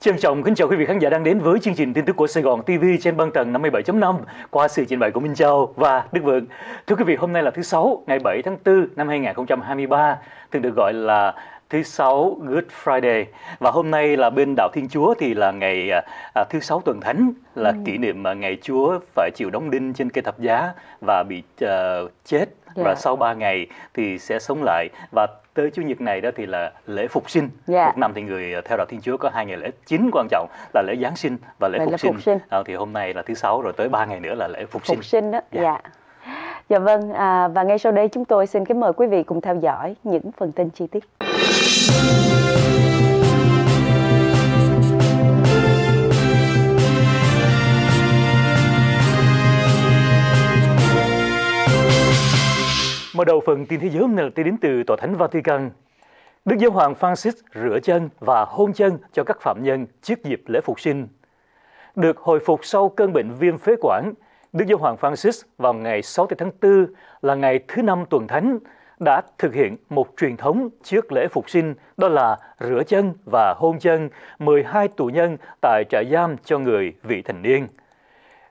Trân trọng kính chào quý vị khán giả đang đến với chương trình tin tức của Sài Gòn TV trên băng tần 57.5 qua sự trình bày của Minh Châu và Đức Vượng. Thưa quý vị, hôm nay là thứ Sáu, ngày 7 tháng 4 năm 2023, thường được gọi là thứ Sáu Good Friday. Và hôm nay là bên Đạo Thiên Chúa thì là ngày à, à, thứ Sáu tuần Thánh, là ừ. kỷ niệm mà ngày Chúa phải chịu đóng đinh trên cây thập giá và bị uh, chết. Yeah. Dạ. Và sau 3 ngày thì sẽ sống lại. Và tới Chủ nhật này đó thì là lễ phục sinh. Yeah. Dạ. Một năm thì người ờ, theo đạo Thiên Chúa có hai ngày lễ chính quan trọng là lễ Giáng sinh và lễ, phục, lễ sinh. phục sinh. À, thì hôm nay là thứ sáu rồi tới ba ngày nữa là lễ phục, phục sinh. Phục sinh đó. Dạ. Yeah. Dạ. dạ vâng à, và ngay sau đây chúng tôi xin kính mời quý vị cùng theo dõi những phần tin chi tiết. Mở đầu phần tin thế giới hôm nay là tin đến từ Tòa Thánh Vatican. Đức Giáo hoàng Francis rửa chân và hôn chân cho các phạm nhân trước dịp lễ phục sinh. Được hồi phục sau cơn bệnh viêm phế quản, Đức Giáo hoàng Francis vào ngày 6 tháng 4 là ngày thứ năm tuần thánh đã thực hiện một truyền thống trước lễ phục sinh đó là rửa chân và hôn chân 12 tù nhân tại trại giam cho người vị thành niên.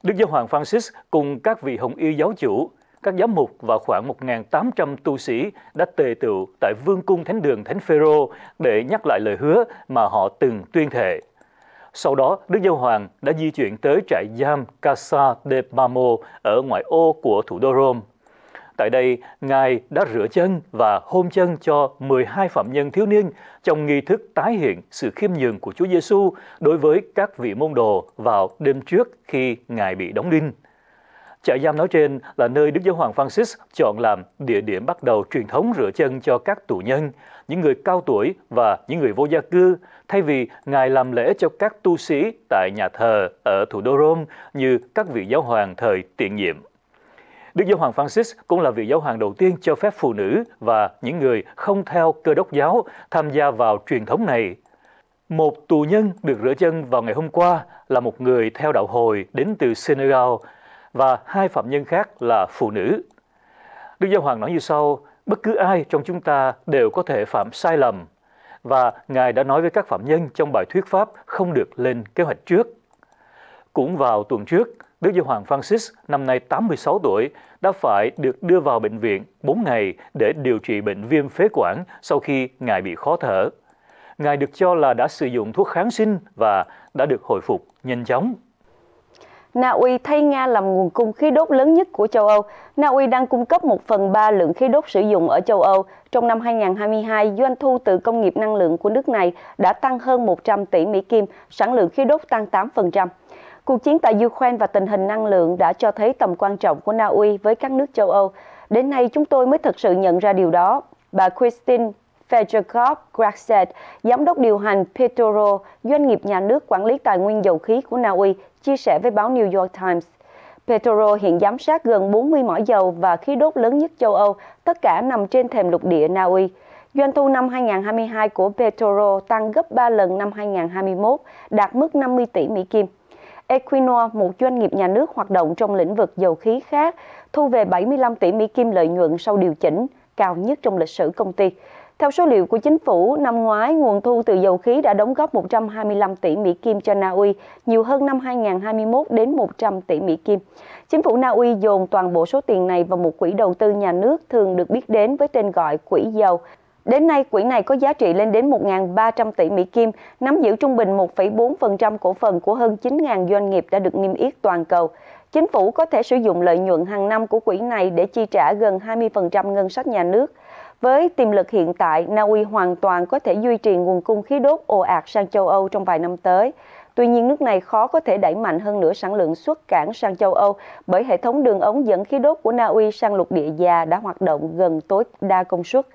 Đức Giáo hoàng Francis cùng các vị hồng y giáo chủ các giám mục và khoảng 1.800 tu sĩ đã tề tựu tại vương cung thánh đường Thánh Phêrô để nhắc lại lời hứa mà họ từng tuyên thệ. Sau đó, Đức Giáo Hoàng đã di chuyển tới trại giam Casa de Mamo ở ngoại ô của thủ đô Rome. Tại đây, Ngài đã rửa chân và hôn chân cho 12 phạm nhân thiếu niên trong nghi thức tái hiện sự khiêm nhường của Chúa Giêsu đối với các vị môn đồ vào đêm trước khi Ngài bị đóng đinh. Trại giam nói trên là nơi Đức Giáo Hoàng Francis chọn làm địa điểm bắt đầu truyền thống rửa chân cho các tù nhân, những người cao tuổi và những người vô gia cư, thay vì Ngài làm lễ cho các tu sĩ tại nhà thờ ở thủ đô Rome như các vị giáo hoàng thời tiền nhiệm. Đức Giáo Hoàng Francis cũng là vị giáo hoàng đầu tiên cho phép phụ nữ và những người không theo cơ đốc giáo tham gia vào truyền thống này. Một tù nhân được rửa chân vào ngày hôm qua là một người theo đạo hồi đến từ Senegal, và hai phạm nhân khác là phụ nữ. Đức Giáo Hoàng nói như sau, bất cứ ai trong chúng ta đều có thể phạm sai lầm và Ngài đã nói với các phạm nhân trong bài thuyết pháp không được lên kế hoạch trước. Cũng vào tuần trước, Đức Giáo Hoàng Francis, năm nay 86 tuổi, đã phải được đưa vào bệnh viện 4 ngày để điều trị bệnh viêm phế quản sau khi Ngài bị khó thở. Ngài được cho là đã sử dụng thuốc kháng sinh và đã được hồi phục nhanh chóng. Na Uy thay Nga làm nguồn cung khí đốt lớn nhất của châu Âu. Na Uy đang cung cấp 1 phần 3 lượng khí đốt sử dụng ở châu Âu. Trong năm 2022, doanh thu từ công nghiệp năng lượng của nước này đã tăng hơn 100 tỷ Mỹ Kim, sản lượng khí đốt tăng 8%. Cuộc chiến tại Ukraine và tình hình năng lượng đã cho thấy tầm quan trọng của Na Uy với các nước châu Âu. Đến nay chúng tôi mới thật sự nhận ra điều đó. Bà Christine Fajerkov Graxet, giám đốc điều hành Petoro, doanh nghiệp nhà nước quản lý tài nguyên dầu khí của Na Uy, chia sẻ với báo New York Times. Petoro hiện giám sát gần 40 mỏ dầu và khí đốt lớn nhất châu Âu, tất cả nằm trên thềm lục địa Na Uy. Doanh thu năm 2022 của Petoro tăng gấp 3 lần năm 2021, đạt mức 50 tỷ Mỹ Kim. Equinor, một doanh nghiệp nhà nước hoạt động trong lĩnh vực dầu khí khác, thu về 75 tỷ Mỹ Kim lợi nhuận sau điều chỉnh, cao nhất trong lịch sử công ty. Theo số liệu của chính phủ, năm ngoái nguồn thu từ dầu khí đã đóng góp 125 tỷ Mỹ Kim cho Na Uy, nhiều hơn năm 2021 đến 100 tỷ Mỹ Kim. Chính phủ Na Uy dồn toàn bộ số tiền này vào một quỹ đầu tư nhà nước thường được biết đến với tên gọi quỹ dầu. Đến nay, quỹ này có giá trị lên đến 1.300 tỷ Mỹ Kim, nắm giữ trung bình 1,4% cổ phần của hơn 9.000 doanh nghiệp đã được niêm yết toàn cầu. Chính phủ có thể sử dụng lợi nhuận hàng năm của quỹ này để chi trả gần 20% ngân sách nhà nước – với tiềm lực hiện tại, Na Uy hoàn toàn có thể duy trì nguồn cung khí đốt ồ ạt sang châu Âu trong vài năm tới. Tuy nhiên, nước này khó có thể đẩy mạnh hơn nữa sản lượng xuất cảng sang châu Âu bởi hệ thống đường ống dẫn khí đốt của Na Uy sang lục địa già đã hoạt động gần tối đa công suất.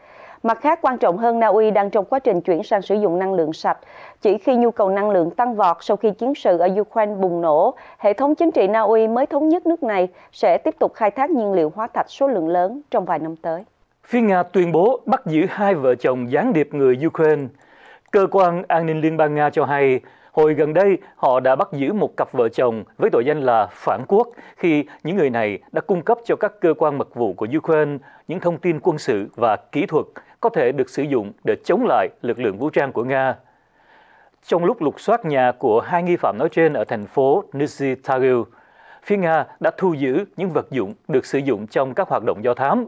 Mặt khác, quan trọng hơn, Na Uy đang trong quá trình chuyển sang sử dụng năng lượng sạch. Chỉ khi nhu cầu năng lượng tăng vọt sau khi chiến sự ở Ukraine bùng nổ, hệ thống chính trị Na Uy mới thống nhất nước này sẽ tiếp tục khai thác nhiên liệu hóa thạch số lượng lớn trong vài năm tới. Phía Nga tuyên bố bắt giữ hai vợ chồng gián điệp người Ukraine. Cơ quan an ninh Liên bang Nga cho hay, hồi gần đây họ đã bắt giữ một cặp vợ chồng với tội danh là phản quốc khi những người này đã cung cấp cho các cơ quan mật vụ của Ukraine những thông tin quân sự và kỹ thuật có thể được sử dụng để chống lại lực lượng vũ trang của Nga. Trong lúc lục soát nhà của hai nghi phạm nói trên ở thành phố Nizhny Tagil, phía Nga đã thu giữ những vật dụng được sử dụng trong các hoạt động do thám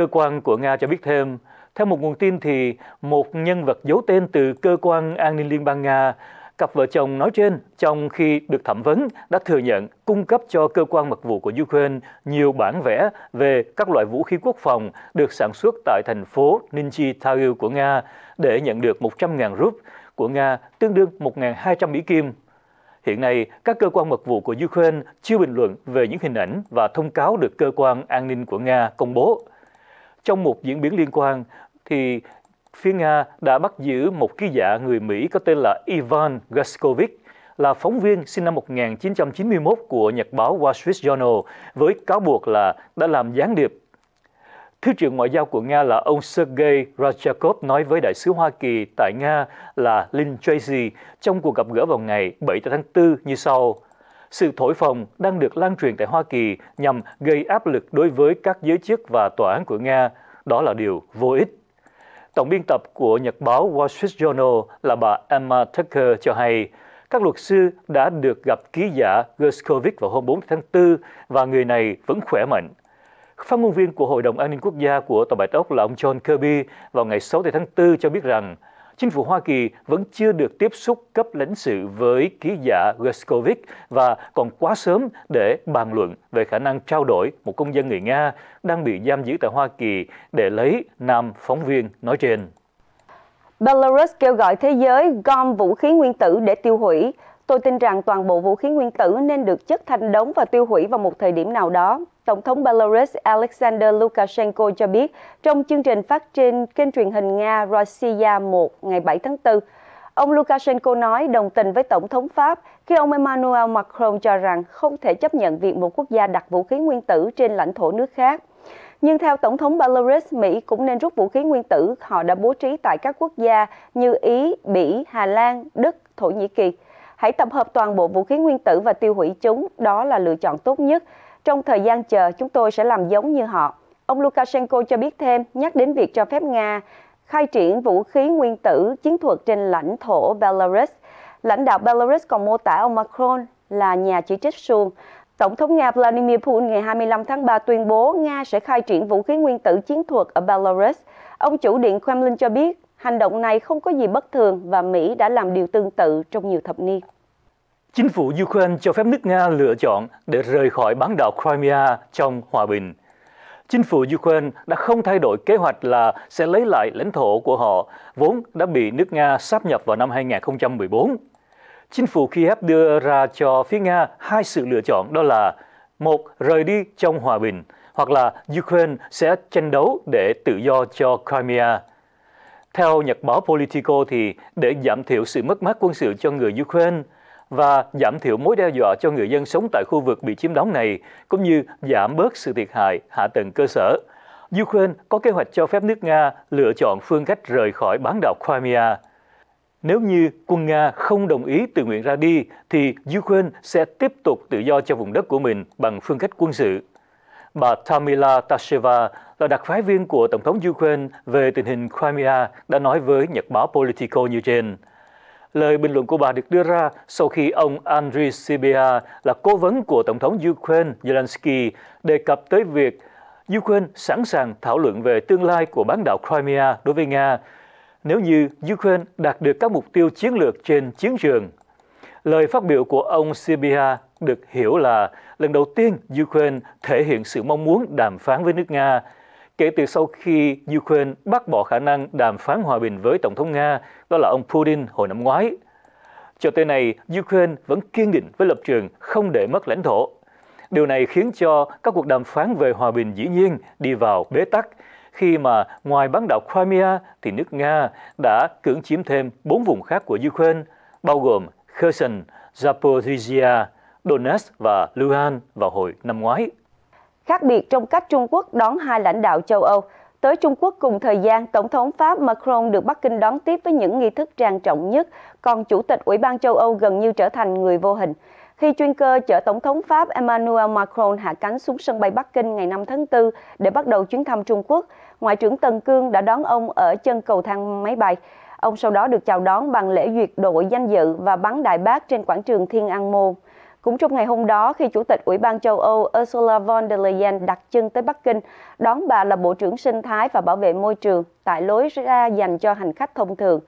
Cơ quan của Nga cho biết thêm, theo một nguồn tin thì một nhân vật giấu tên từ Cơ quan An ninh Liên bang Nga cặp vợ chồng nói trên trong khi được thẩm vấn đã thừa nhận cung cấp cho cơ quan mật vụ của Ukraine nhiều bản vẽ về các loại vũ khí quốc phòng được sản xuất tại thành phố Ninji Tagil của Nga để nhận được 100.000 rúp của Nga tương đương 1.200 Mỹ Kim. Hiện nay, các cơ quan mật vụ của Ukraine chưa bình luận về những hình ảnh và thông cáo được cơ quan an ninh của Nga công bố. Trong một diễn biến liên quan, thì phía Nga đã bắt giữ một ký giả người Mỹ có tên là Ivan Gaskovich, là phóng viên sinh năm 1991 của nhật báo Wall Street Journal với cáo buộc là đã làm gián điệp. Thứ trưởng Ngoại giao của Nga là ông Sergei Rajkov nói với đại sứ Hoa Kỳ tại Nga là Lin Tracy trong cuộc gặp gỡ vào ngày 7 tháng 4 như sau sự thổi phồng đang được lan truyền tại Hoa Kỳ nhằm gây áp lực đối với các giới chức và tòa án của Nga. Đó là điều vô ích. Tổng biên tập của nhật báo Wall Street Journal là bà Emma Tucker cho hay, các luật sư đã được gặp ký giả Gershkovic vào hôm 4 tháng 4 và người này vẫn khỏe mạnh. Phát ngôn viên của Hội đồng An ninh Quốc gia của Tòa Bạch Ốc là ông John Kirby vào ngày 6 tháng 4 cho biết rằng chính phủ Hoa Kỳ vẫn chưa được tiếp xúc cấp lãnh sự với ký giả Gershkovic và còn quá sớm để bàn luận về khả năng trao đổi một công dân người Nga đang bị giam giữ tại Hoa Kỳ để lấy nam phóng viên nói trên. Belarus kêu gọi thế giới gom vũ khí nguyên tử để tiêu hủy. Tôi tin rằng toàn bộ vũ khí nguyên tử nên được chất thành đống và tiêu hủy vào một thời điểm nào đó. Tổng thống Belarus Alexander Lukashenko cho biết trong chương trình phát trên kênh truyền hình Nga Rossiya 1 ngày 7 tháng 4. Ông Lukashenko nói đồng tình với Tổng thống Pháp khi ông Emmanuel Macron cho rằng không thể chấp nhận việc một quốc gia đặt vũ khí nguyên tử trên lãnh thổ nước khác. Nhưng theo Tổng thống Belarus, Mỹ cũng nên rút vũ khí nguyên tử họ đã bố trí tại các quốc gia như Ý, Bỉ, Hà Lan, Đức, Thổ Nhĩ Kỳ. Hãy tập hợp toàn bộ vũ khí nguyên tử và tiêu hủy chúng, đó là lựa chọn tốt nhất. Trong thời gian chờ, chúng tôi sẽ làm giống như họ. Ông Lukashenko cho biết thêm, nhắc đến việc cho phép Nga khai triển vũ khí nguyên tử chiến thuật trên lãnh thổ Belarus. Lãnh đạo Belarus còn mô tả ông Macron là nhà chỉ trích suông. Tổng thống Nga Vladimir Putin ngày 25 tháng 3 tuyên bố Nga sẽ khai triển vũ khí nguyên tử chiến thuật ở Belarus. Ông chủ điện Kremlin cho biết hành động này không có gì bất thường và Mỹ đã làm điều tương tự trong nhiều thập niên. Chính phủ Ukraine cho phép nước Nga lựa chọn để rời khỏi bán đảo Crimea trong hòa bình. Chính phủ Ukraine đã không thay đổi kế hoạch là sẽ lấy lại lãnh thổ của họ, vốn đã bị nước Nga sáp nhập vào năm 2014. Chính phủ Kiev đưa ra cho phía Nga hai sự lựa chọn đó là một rời đi trong hòa bình hoặc là Ukraine sẽ tranh đấu để tự do cho Crimea. Theo nhật báo Politico thì để giảm thiểu sự mất mát quân sự cho người Ukraine, và giảm thiểu mối đe dọa cho người dân sống tại khu vực bị chiếm đóng này, cũng như giảm bớt sự thiệt hại hạ tầng cơ sở. Ukraine có kế hoạch cho phép nước Nga lựa chọn phương cách rời khỏi bán đảo Crimea. Nếu như quân Nga không đồng ý tự nguyện ra đi, thì Ukraine sẽ tiếp tục tự do cho vùng đất của mình bằng phương cách quân sự. Bà Tamila Tasheva là đặc phái viên của Tổng thống Ukraine về tình hình Crimea đã nói với nhật báo Politico như trên. Lời bình luận của bà được đưa ra sau khi ông Andriy Sibia là cố vấn của Tổng thống Ukraine Zelensky đề cập tới việc Ukraine sẵn sàng thảo luận về tương lai của bán đảo Crimea đối với Nga nếu như Ukraine đạt được các mục tiêu chiến lược trên chiến trường. Lời phát biểu của ông Sibia được hiểu là lần đầu tiên Ukraine thể hiện sự mong muốn đàm phán với nước Nga kể từ sau khi Ukraine bác bỏ khả năng đàm phán hòa bình với Tổng thống Nga, đó là ông Putin hồi năm ngoái. Cho tới nay, Ukraine vẫn kiên định với lập trường không để mất lãnh thổ. Điều này khiến cho các cuộc đàm phán về hòa bình dĩ nhiên đi vào bế tắc khi mà ngoài bán đảo Crimea thì nước Nga đã cưỡng chiếm thêm bốn vùng khác của Ukraine, bao gồm Kherson, Zaporizhia, Donetsk và Luhansk vào hồi năm ngoái khác biệt trong cách Trung Quốc đón hai lãnh đạo châu Âu. Tới Trung Quốc cùng thời gian, Tổng thống Pháp Macron được Bắc Kinh đón tiếp với những nghi thức trang trọng nhất, còn Chủ tịch Ủy ban châu Âu gần như trở thành người vô hình. Khi chuyên cơ chở Tổng thống Pháp Emmanuel Macron hạ cánh xuống sân bay Bắc Kinh ngày 5 tháng 4 để bắt đầu chuyến thăm Trung Quốc, Ngoại trưởng Tần Cương đã đón ông ở chân cầu thang máy bay. Ông sau đó được chào đón bằng lễ duyệt đội danh dự và bắn đại bác trên quảng trường Thiên An Môn. Cũng trong ngày hôm đó, khi Chủ tịch Ủy ban châu Âu Ursula von der Leyen đặt chân tới Bắc Kinh, đón bà là Bộ trưởng Sinh thái và Bảo vệ Môi trường tại lối ra dành cho hành khách thông thường.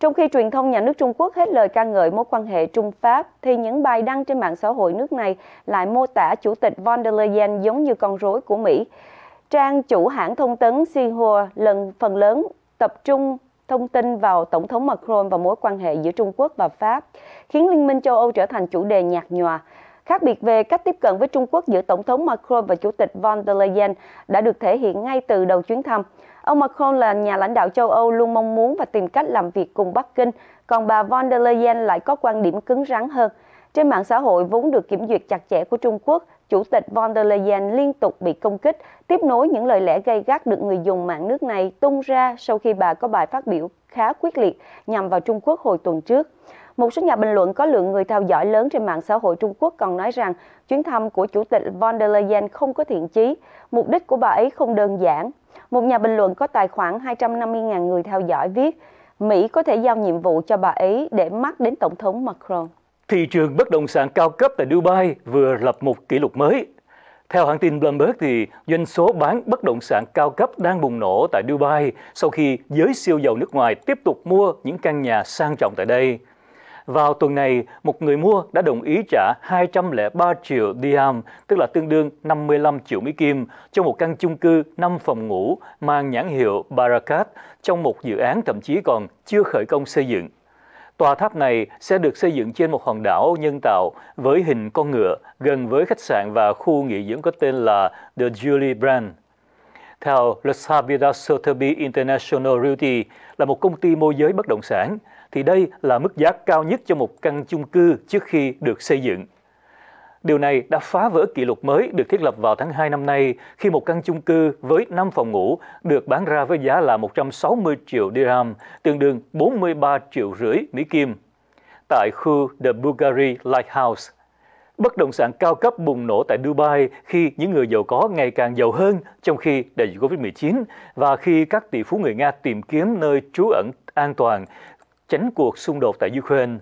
Trong khi truyền thông nhà nước Trung Quốc hết lời ca ngợi mối quan hệ Trung-Pháp, thì những bài đăng trên mạng xã hội nước này lại mô tả Chủ tịch von der Leyen giống như con rối của Mỹ. Trang chủ hãng thông tấn Xinhua lần phần lớn tập trung thông tin vào Tổng thống Macron và mối quan hệ giữa Trung Quốc và Pháp, khiến Liên minh châu Âu trở thành chủ đề nhạt nhòa. Khác biệt về cách tiếp cận với Trung Quốc giữa Tổng thống Macron và Chủ tịch von der Leyen đã được thể hiện ngay từ đầu chuyến thăm. Ông Macron là nhà lãnh đạo châu Âu luôn mong muốn và tìm cách làm việc cùng Bắc Kinh, còn bà von der Leyen lại có quan điểm cứng rắn hơn. Trên mạng xã hội vốn được kiểm duyệt chặt chẽ của Trung Quốc, Chủ tịch von der Leyen liên tục bị công kích, tiếp nối những lời lẽ gây gắt được người dùng mạng nước này tung ra sau khi bà có bài phát biểu khá quyết liệt nhằm vào Trung Quốc hồi tuần trước. Một số nhà bình luận có lượng người theo dõi lớn trên mạng xã hội Trung Quốc còn nói rằng chuyến thăm của Chủ tịch von der Leyen không có thiện chí, mục đích của bà ấy không đơn giản. Một nhà bình luận có tài khoản 250.000 người theo dõi viết, Mỹ có thể giao nhiệm vụ cho bà ấy để mắc đến Tổng thống Macron. Thị trường bất động sản cao cấp tại Dubai vừa lập một kỷ lục mới. Theo hãng tin Bloomberg, thì doanh số bán bất động sản cao cấp đang bùng nổ tại Dubai sau khi giới siêu giàu nước ngoài tiếp tục mua những căn nhà sang trọng tại đây. Vào tuần này, một người mua đã đồng ý trả 203 triệu dirham, tức là tương đương 55 triệu Mỹ Kim, cho một căn chung cư 5 phòng ngủ mang nhãn hiệu Barakat trong một dự án thậm chí còn chưa khởi công xây dựng. Tòa tháp này sẽ được xây dựng trên một hòn đảo nhân tạo với hình con ngựa gần với khách sạn và khu nghỉ dưỡng có tên là The Julie Brand. Theo Le Sabira Sotheby International Realty là một công ty môi giới bất động sản, thì đây là mức giá cao nhất cho một căn chung cư trước khi được xây dựng. Điều này đã phá vỡ kỷ lục mới được thiết lập vào tháng 2 năm nay khi một căn chung cư với 5 phòng ngủ được bán ra với giá là 160 triệu dirham, tương đương 43 triệu rưỡi Mỹ Kim, tại khu The Bulgari Lighthouse. Bất động sản cao cấp bùng nổ tại Dubai khi những người giàu có ngày càng giàu hơn trong khi đại dịch Covid-19 và khi các tỷ phú người Nga tìm kiếm nơi trú ẩn an toàn, tránh cuộc xung đột tại Ukraine.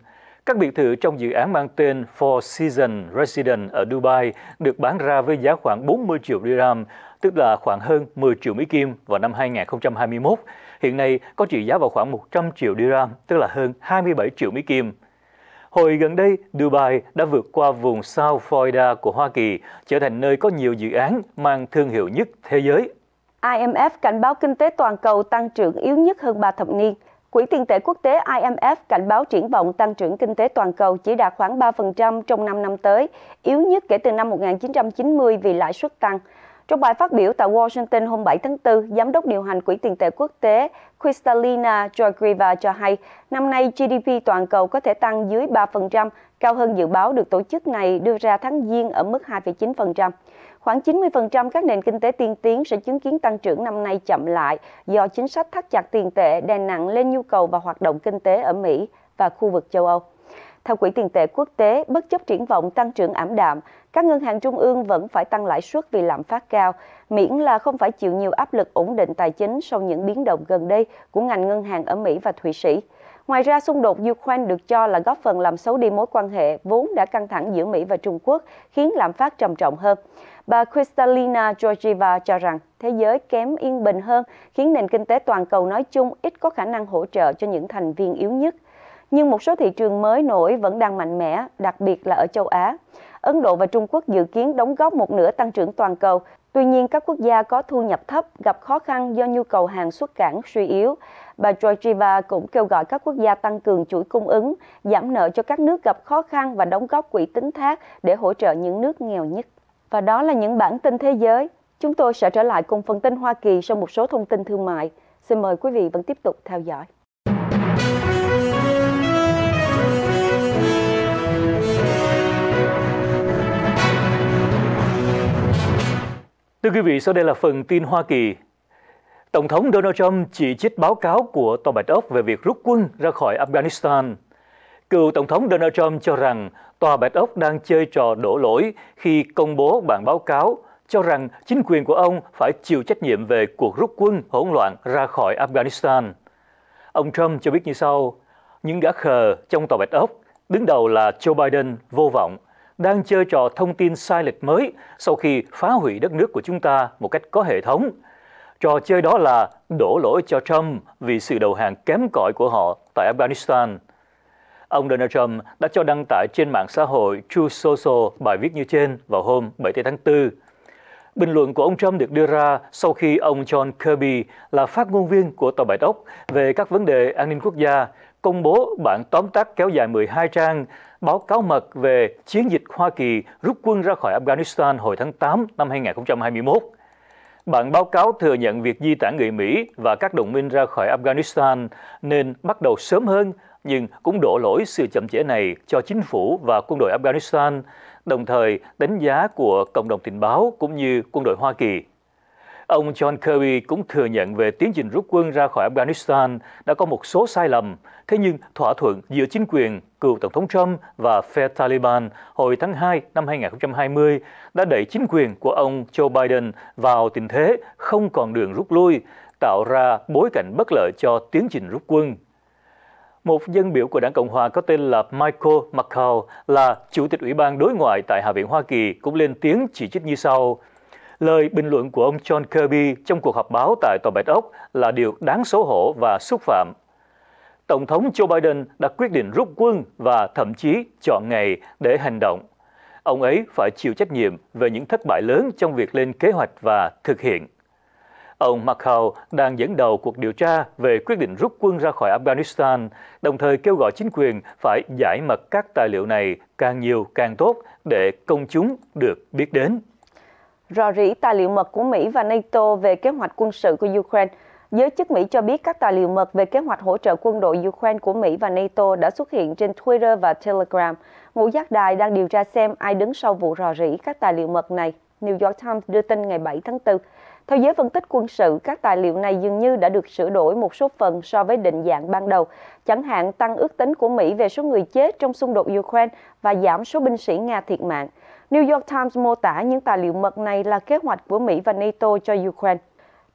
Các biệt thự trong dự án mang tên Four Seasons Residence ở Dubai được bán ra với giá khoảng 40 triệu dirham, tức là khoảng hơn 10 triệu Mỹ Kim vào năm 2021. Hiện nay có trị giá vào khoảng 100 triệu dirham, tức là hơn 27 triệu Mỹ Kim. Hồi gần đây, Dubai đã vượt qua vùng South Florida của Hoa Kỳ, trở thành nơi có nhiều dự án mang thương hiệu nhất thế giới. IMF cảnh báo kinh tế toàn cầu tăng trưởng yếu nhất hơn 3 thập niên – Quỹ tiền tệ quốc tế IMF cảnh báo triển vọng tăng trưởng kinh tế toàn cầu chỉ đạt khoảng 3% trong 5 năm tới, yếu nhất kể từ năm 1990 vì lãi suất tăng. Trong bài phát biểu tại Washington hôm 7 tháng 4, Giám đốc điều hành Quỹ tiền tệ quốc tế Kristalina Georgieva cho hay, năm nay GDP toàn cầu có thể tăng dưới 3%, cao hơn dự báo được tổ chức này đưa ra tháng Giêng ở mức 2,9%. Khoảng 90% các nền kinh tế tiên tiến sẽ chứng kiến tăng trưởng năm nay chậm lại do chính sách thắt chặt tiền tệ đè nặng lên nhu cầu và hoạt động kinh tế ở Mỹ và khu vực châu Âu. Theo Quỹ tiền tệ quốc tế, bất chấp triển vọng tăng trưởng ảm đạm, các ngân hàng trung ương vẫn phải tăng lãi suất vì lạm phát cao, miễn là không phải chịu nhiều áp lực ổn định tài chính sau những biến động gần đây của ngành ngân hàng ở Mỹ và Thụy Sĩ. Ngoài ra, xung đột Ukraine được cho là góp phần làm xấu đi mối quan hệ vốn đã căng thẳng giữa Mỹ và Trung Quốc, khiến lạm phát trầm trọng hơn. Bà Kristalina Georgieva cho rằng thế giới kém yên bình hơn, khiến nền kinh tế toàn cầu nói chung ít có khả năng hỗ trợ cho những thành viên yếu nhất. Nhưng một số thị trường mới nổi vẫn đang mạnh mẽ, đặc biệt là ở châu Á. Ấn Độ và Trung Quốc dự kiến đóng góp một nửa tăng trưởng toàn cầu. Tuy nhiên, các quốc gia có thu nhập thấp gặp khó khăn do nhu cầu hàng xuất cảng suy yếu bà georgieva cũng kêu gọi các quốc gia tăng cường chuỗi cung ứng giảm nợ cho các nước gặp khó khăn và đóng góp quỹ tính thác để hỗ trợ những nước nghèo nhất và đó là những bản tin thế giới chúng tôi sẽ trở lại cùng phần tin hoa kỳ sau một số thông tin thương mại xin mời quý vị vẫn tiếp tục theo dõi Thưa quý vị, sau đây là phần tin Hoa Kỳ. Tổng thống Donald Trump chỉ trích báo cáo của Tòa Bạch Ốc về việc rút quân ra khỏi Afghanistan. Cựu Tổng thống Donald Trump cho rằng Tòa Bạch Ốc đang chơi trò đổ lỗi khi công bố bản báo cáo cho rằng chính quyền của ông phải chịu trách nhiệm về cuộc rút quân hỗn loạn ra khỏi Afghanistan. Ông Trump cho biết như sau, những gã khờ trong Tòa Bạch Ốc, đứng đầu là Joe Biden vô vọng, đang chơi trò thông tin sai lệch mới sau khi phá hủy đất nước của chúng ta một cách có hệ thống – Trò chơi đó là đổ lỗi cho Trump vì sự đầu hàng kém cỏi của họ tại Afghanistan. Ông Donald Trump đã cho đăng tải trên mạng xã hội True Social bài viết như trên vào hôm 7 tháng 4. Bình luận của ông Trump được đưa ra sau khi ông John Kirby là phát ngôn viên của Tòa Bạch Ốc về các vấn đề an ninh quốc gia công bố bản tóm tắt kéo dài 12 trang báo cáo mật về chiến dịch Hoa Kỳ rút quân ra khỏi Afghanistan hồi tháng 8 năm 2021 Bản báo cáo thừa nhận việc di tản người Mỹ và các đồng minh ra khỏi Afghanistan nên bắt đầu sớm hơn, nhưng cũng đổ lỗi sự chậm trễ này cho chính phủ và quân đội Afghanistan, đồng thời đánh giá của cộng đồng tình báo cũng như quân đội Hoa Kỳ. Ông John Kirby cũng thừa nhận về tiến trình rút quân ra khỏi Afghanistan đã có một số sai lầm, thế nhưng thỏa thuận giữa chính quyền cựu Tổng thống Trump và phe Taliban hồi tháng 2 năm 2020 đã đẩy chính quyền của ông Joe Biden vào tình thế không còn đường rút lui, tạo ra bối cảnh bất lợi cho tiến trình rút quân. Một dân biểu của đảng Cộng hòa có tên là Michael McCall là Chủ tịch Ủy ban Đối ngoại tại Hạ viện Hoa Kỳ cũng lên tiếng chỉ trích như sau – Lời bình luận của ông John Kirby trong cuộc họp báo tại Tòa Bạch Ốc là điều đáng xấu hổ và xúc phạm. Tổng thống Joe Biden đã quyết định rút quân và thậm chí chọn ngày để hành động. Ông ấy phải chịu trách nhiệm về những thất bại lớn trong việc lên kế hoạch và thực hiện. Ông Macau đang dẫn đầu cuộc điều tra về quyết định rút quân ra khỏi Afghanistan, đồng thời kêu gọi chính quyền phải giải mật các tài liệu này càng nhiều càng tốt để công chúng được biết đến rò rỉ tài liệu mật của Mỹ và NATO về kế hoạch quân sự của Ukraine. Giới chức Mỹ cho biết các tài liệu mật về kế hoạch hỗ trợ quân đội Ukraine của Mỹ và NATO đã xuất hiện trên Twitter và Telegram. Ngũ giác đài đang điều tra xem ai đứng sau vụ rò rỉ các tài liệu mật này. New York Times đưa tin ngày 7 tháng 4. Theo giới phân tích quân sự, các tài liệu này dường như đã được sửa đổi một số phần so với định dạng ban đầu, chẳng hạn tăng ước tính của Mỹ về số người chết trong xung đột Ukraine và giảm số binh sĩ Nga thiệt mạng. New York Times mô tả những tài liệu mật này là kế hoạch của Mỹ và NATO cho Ukraine.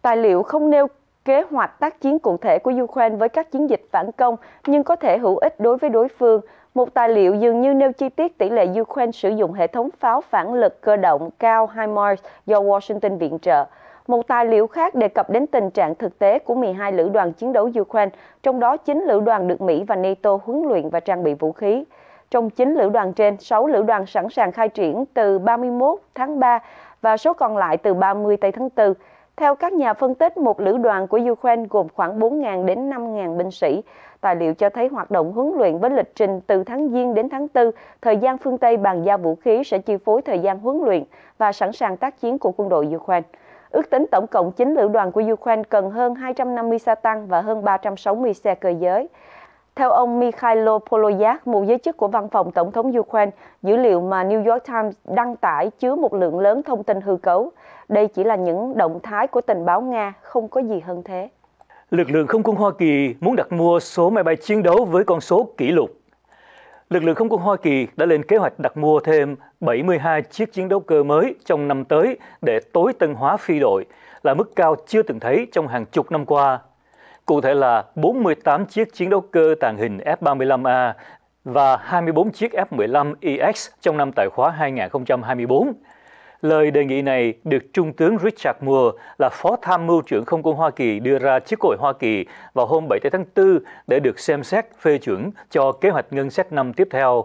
Tài liệu không nêu kế hoạch tác chiến cụ thể của Ukraine với các chiến dịch phản công nhưng có thể hữu ích đối với đối phương. Một tài liệu dường như nêu chi tiết tỷ lệ Ukraine sử dụng hệ thống pháo phản lực cơ động cao HIMARS do Washington viện trợ. Một tài liệu khác đề cập đến tình trạng thực tế của 12 lữ đoàn chiến đấu Ukraine, trong đó chính lữ đoàn được Mỹ và NATO huấn luyện và trang bị vũ khí. Trong 9 lữ đoàn trên, 6 lữ đoàn sẵn sàng khai triển từ 31 tháng 3 và số còn lại từ 30 tây tháng 4. Theo các nhà phân tích, một lữ đoàn của Ukraine gồm khoảng 4.000 đến 5.000 binh sĩ. Tài liệu cho thấy hoạt động huấn luyện với lịch trình từ tháng Giêng đến tháng 4, thời gian phương Tây bàn giao vũ khí sẽ chi phối thời gian huấn luyện và sẵn sàng tác chiến của quân đội Ukraine. Ước tính tổng cộng 9 lữ đoàn của Ukraine cần hơn 250 xe tăng và hơn 360 xe cơ giới. Theo ông Mikhailo Poloyak, một giới chức của văn phòng Tổng thống Ukraine, dữ liệu mà New York Times đăng tải chứa một lượng lớn thông tin hư cấu. Đây chỉ là những động thái của tình báo Nga, không có gì hơn thế. Lực lượng không quân Hoa Kỳ muốn đặt mua số máy bay chiến đấu với con số kỷ lục. Lực lượng không quân Hoa Kỳ đã lên kế hoạch đặt mua thêm 72 chiếc chiến đấu cơ mới trong năm tới để tối tân hóa phi đội, là mức cao chưa từng thấy trong hàng chục năm qua cụ thể là 48 chiếc chiến đấu cơ tàng hình F-35A và 24 chiếc F-15EX trong năm tài khóa 2024. Lời đề nghị này được Trung tướng Richard Moore là Phó Tham mưu trưởng Không quân Hoa Kỳ đưa ra trước Quốc hội Hoa Kỳ vào hôm 7 tháng 4 để được xem xét phê chuẩn cho kế hoạch ngân sách năm tiếp theo.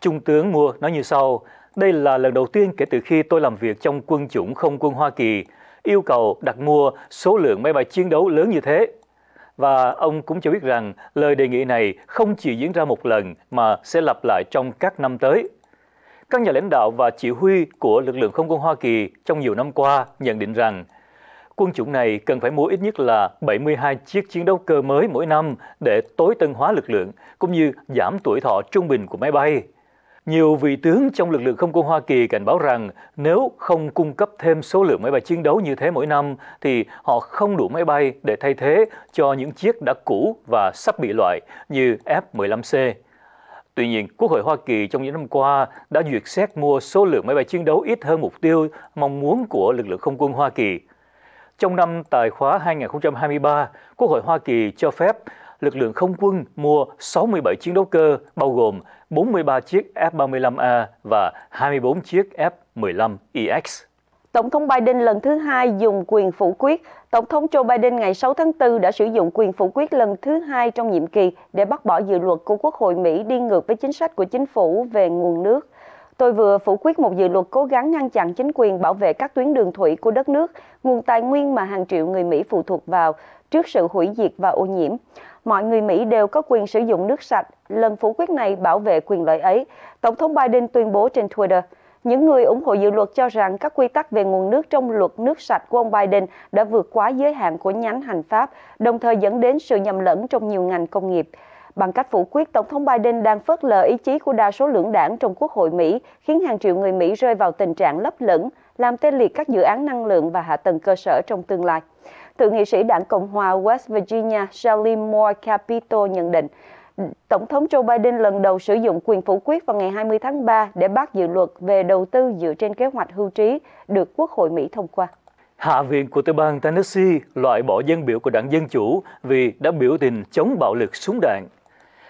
Trung tướng Moore nói như sau, đây là lần đầu tiên kể từ khi tôi làm việc trong quân chủng không quân Hoa Kỳ, yêu cầu đặt mua số lượng máy bay chiến đấu lớn như thế và ông cũng cho biết rằng lời đề nghị này không chỉ diễn ra một lần mà sẽ lặp lại trong các năm tới. Các nhà lãnh đạo và chỉ huy của lực lượng không quân Hoa Kỳ trong nhiều năm qua nhận định rằng quân chủng này cần phải mua ít nhất là 72 chiếc chiến đấu cơ mới mỗi năm để tối tân hóa lực lượng cũng như giảm tuổi thọ trung bình của máy bay. Nhiều vị tướng trong lực lượng không quân Hoa Kỳ cảnh báo rằng nếu không cung cấp thêm số lượng máy bay chiến đấu như thế mỗi năm thì họ không đủ máy bay để thay thế cho những chiếc đã cũ và sắp bị loại như F-15C. Tuy nhiên, Quốc hội Hoa Kỳ trong những năm qua đã duyệt xét mua số lượng máy bay chiến đấu ít hơn mục tiêu mong muốn của lực lượng không quân Hoa Kỳ. Trong năm tài khóa 2023, Quốc hội Hoa Kỳ cho phép lực lượng không quân mua 67 chiến đấu cơ, bao gồm 43 chiếc F-35A và 24 chiếc F-15EX. Tổng thống Biden lần thứ hai dùng quyền phủ quyết. Tổng thống Joe Biden ngày 6 tháng 4 đã sử dụng quyền phủ quyết lần thứ hai trong nhiệm kỳ để bác bỏ dự luật của Quốc hội Mỹ đi ngược với chính sách của chính phủ về nguồn nước. Tôi vừa phủ quyết một dự luật cố gắng ngăn chặn chính quyền bảo vệ các tuyến đường thủy của đất nước, nguồn tài nguyên mà hàng triệu người Mỹ phụ thuộc vào trước sự hủy diệt và ô nhiễm. Mọi người Mỹ đều có quyền sử dụng nước sạch, lần phủ quyết này bảo vệ quyền lợi ấy, Tổng thống Biden tuyên bố trên Twitter. Những người ủng hộ dự luật cho rằng các quy tắc về nguồn nước trong luật nước sạch của ông Biden đã vượt quá giới hạn của nhánh hành pháp, đồng thời dẫn đến sự nhầm lẫn trong nhiều ngành công nghiệp. Bằng cách phủ quyết, Tổng thống Biden đang phớt lờ ý chí của đa số lưỡng đảng trong Quốc hội Mỹ, khiến hàng triệu người Mỹ rơi vào tình trạng lấp lửng, làm tê liệt các dự án năng lượng và hạ tầng cơ sở trong tương lai thượng nghị sĩ đảng Cộng hòa West Virginia Sally Moore Capito nhận định, Tổng thống Joe Biden lần đầu sử dụng quyền phủ quyết vào ngày 20 tháng 3 để bác dự luật về đầu tư dựa trên kế hoạch hưu trí được Quốc hội Mỹ thông qua. Hạ viện của tiểu bang Tennessee loại bỏ dân biểu của đảng Dân Chủ vì đã biểu tình chống bạo lực súng đạn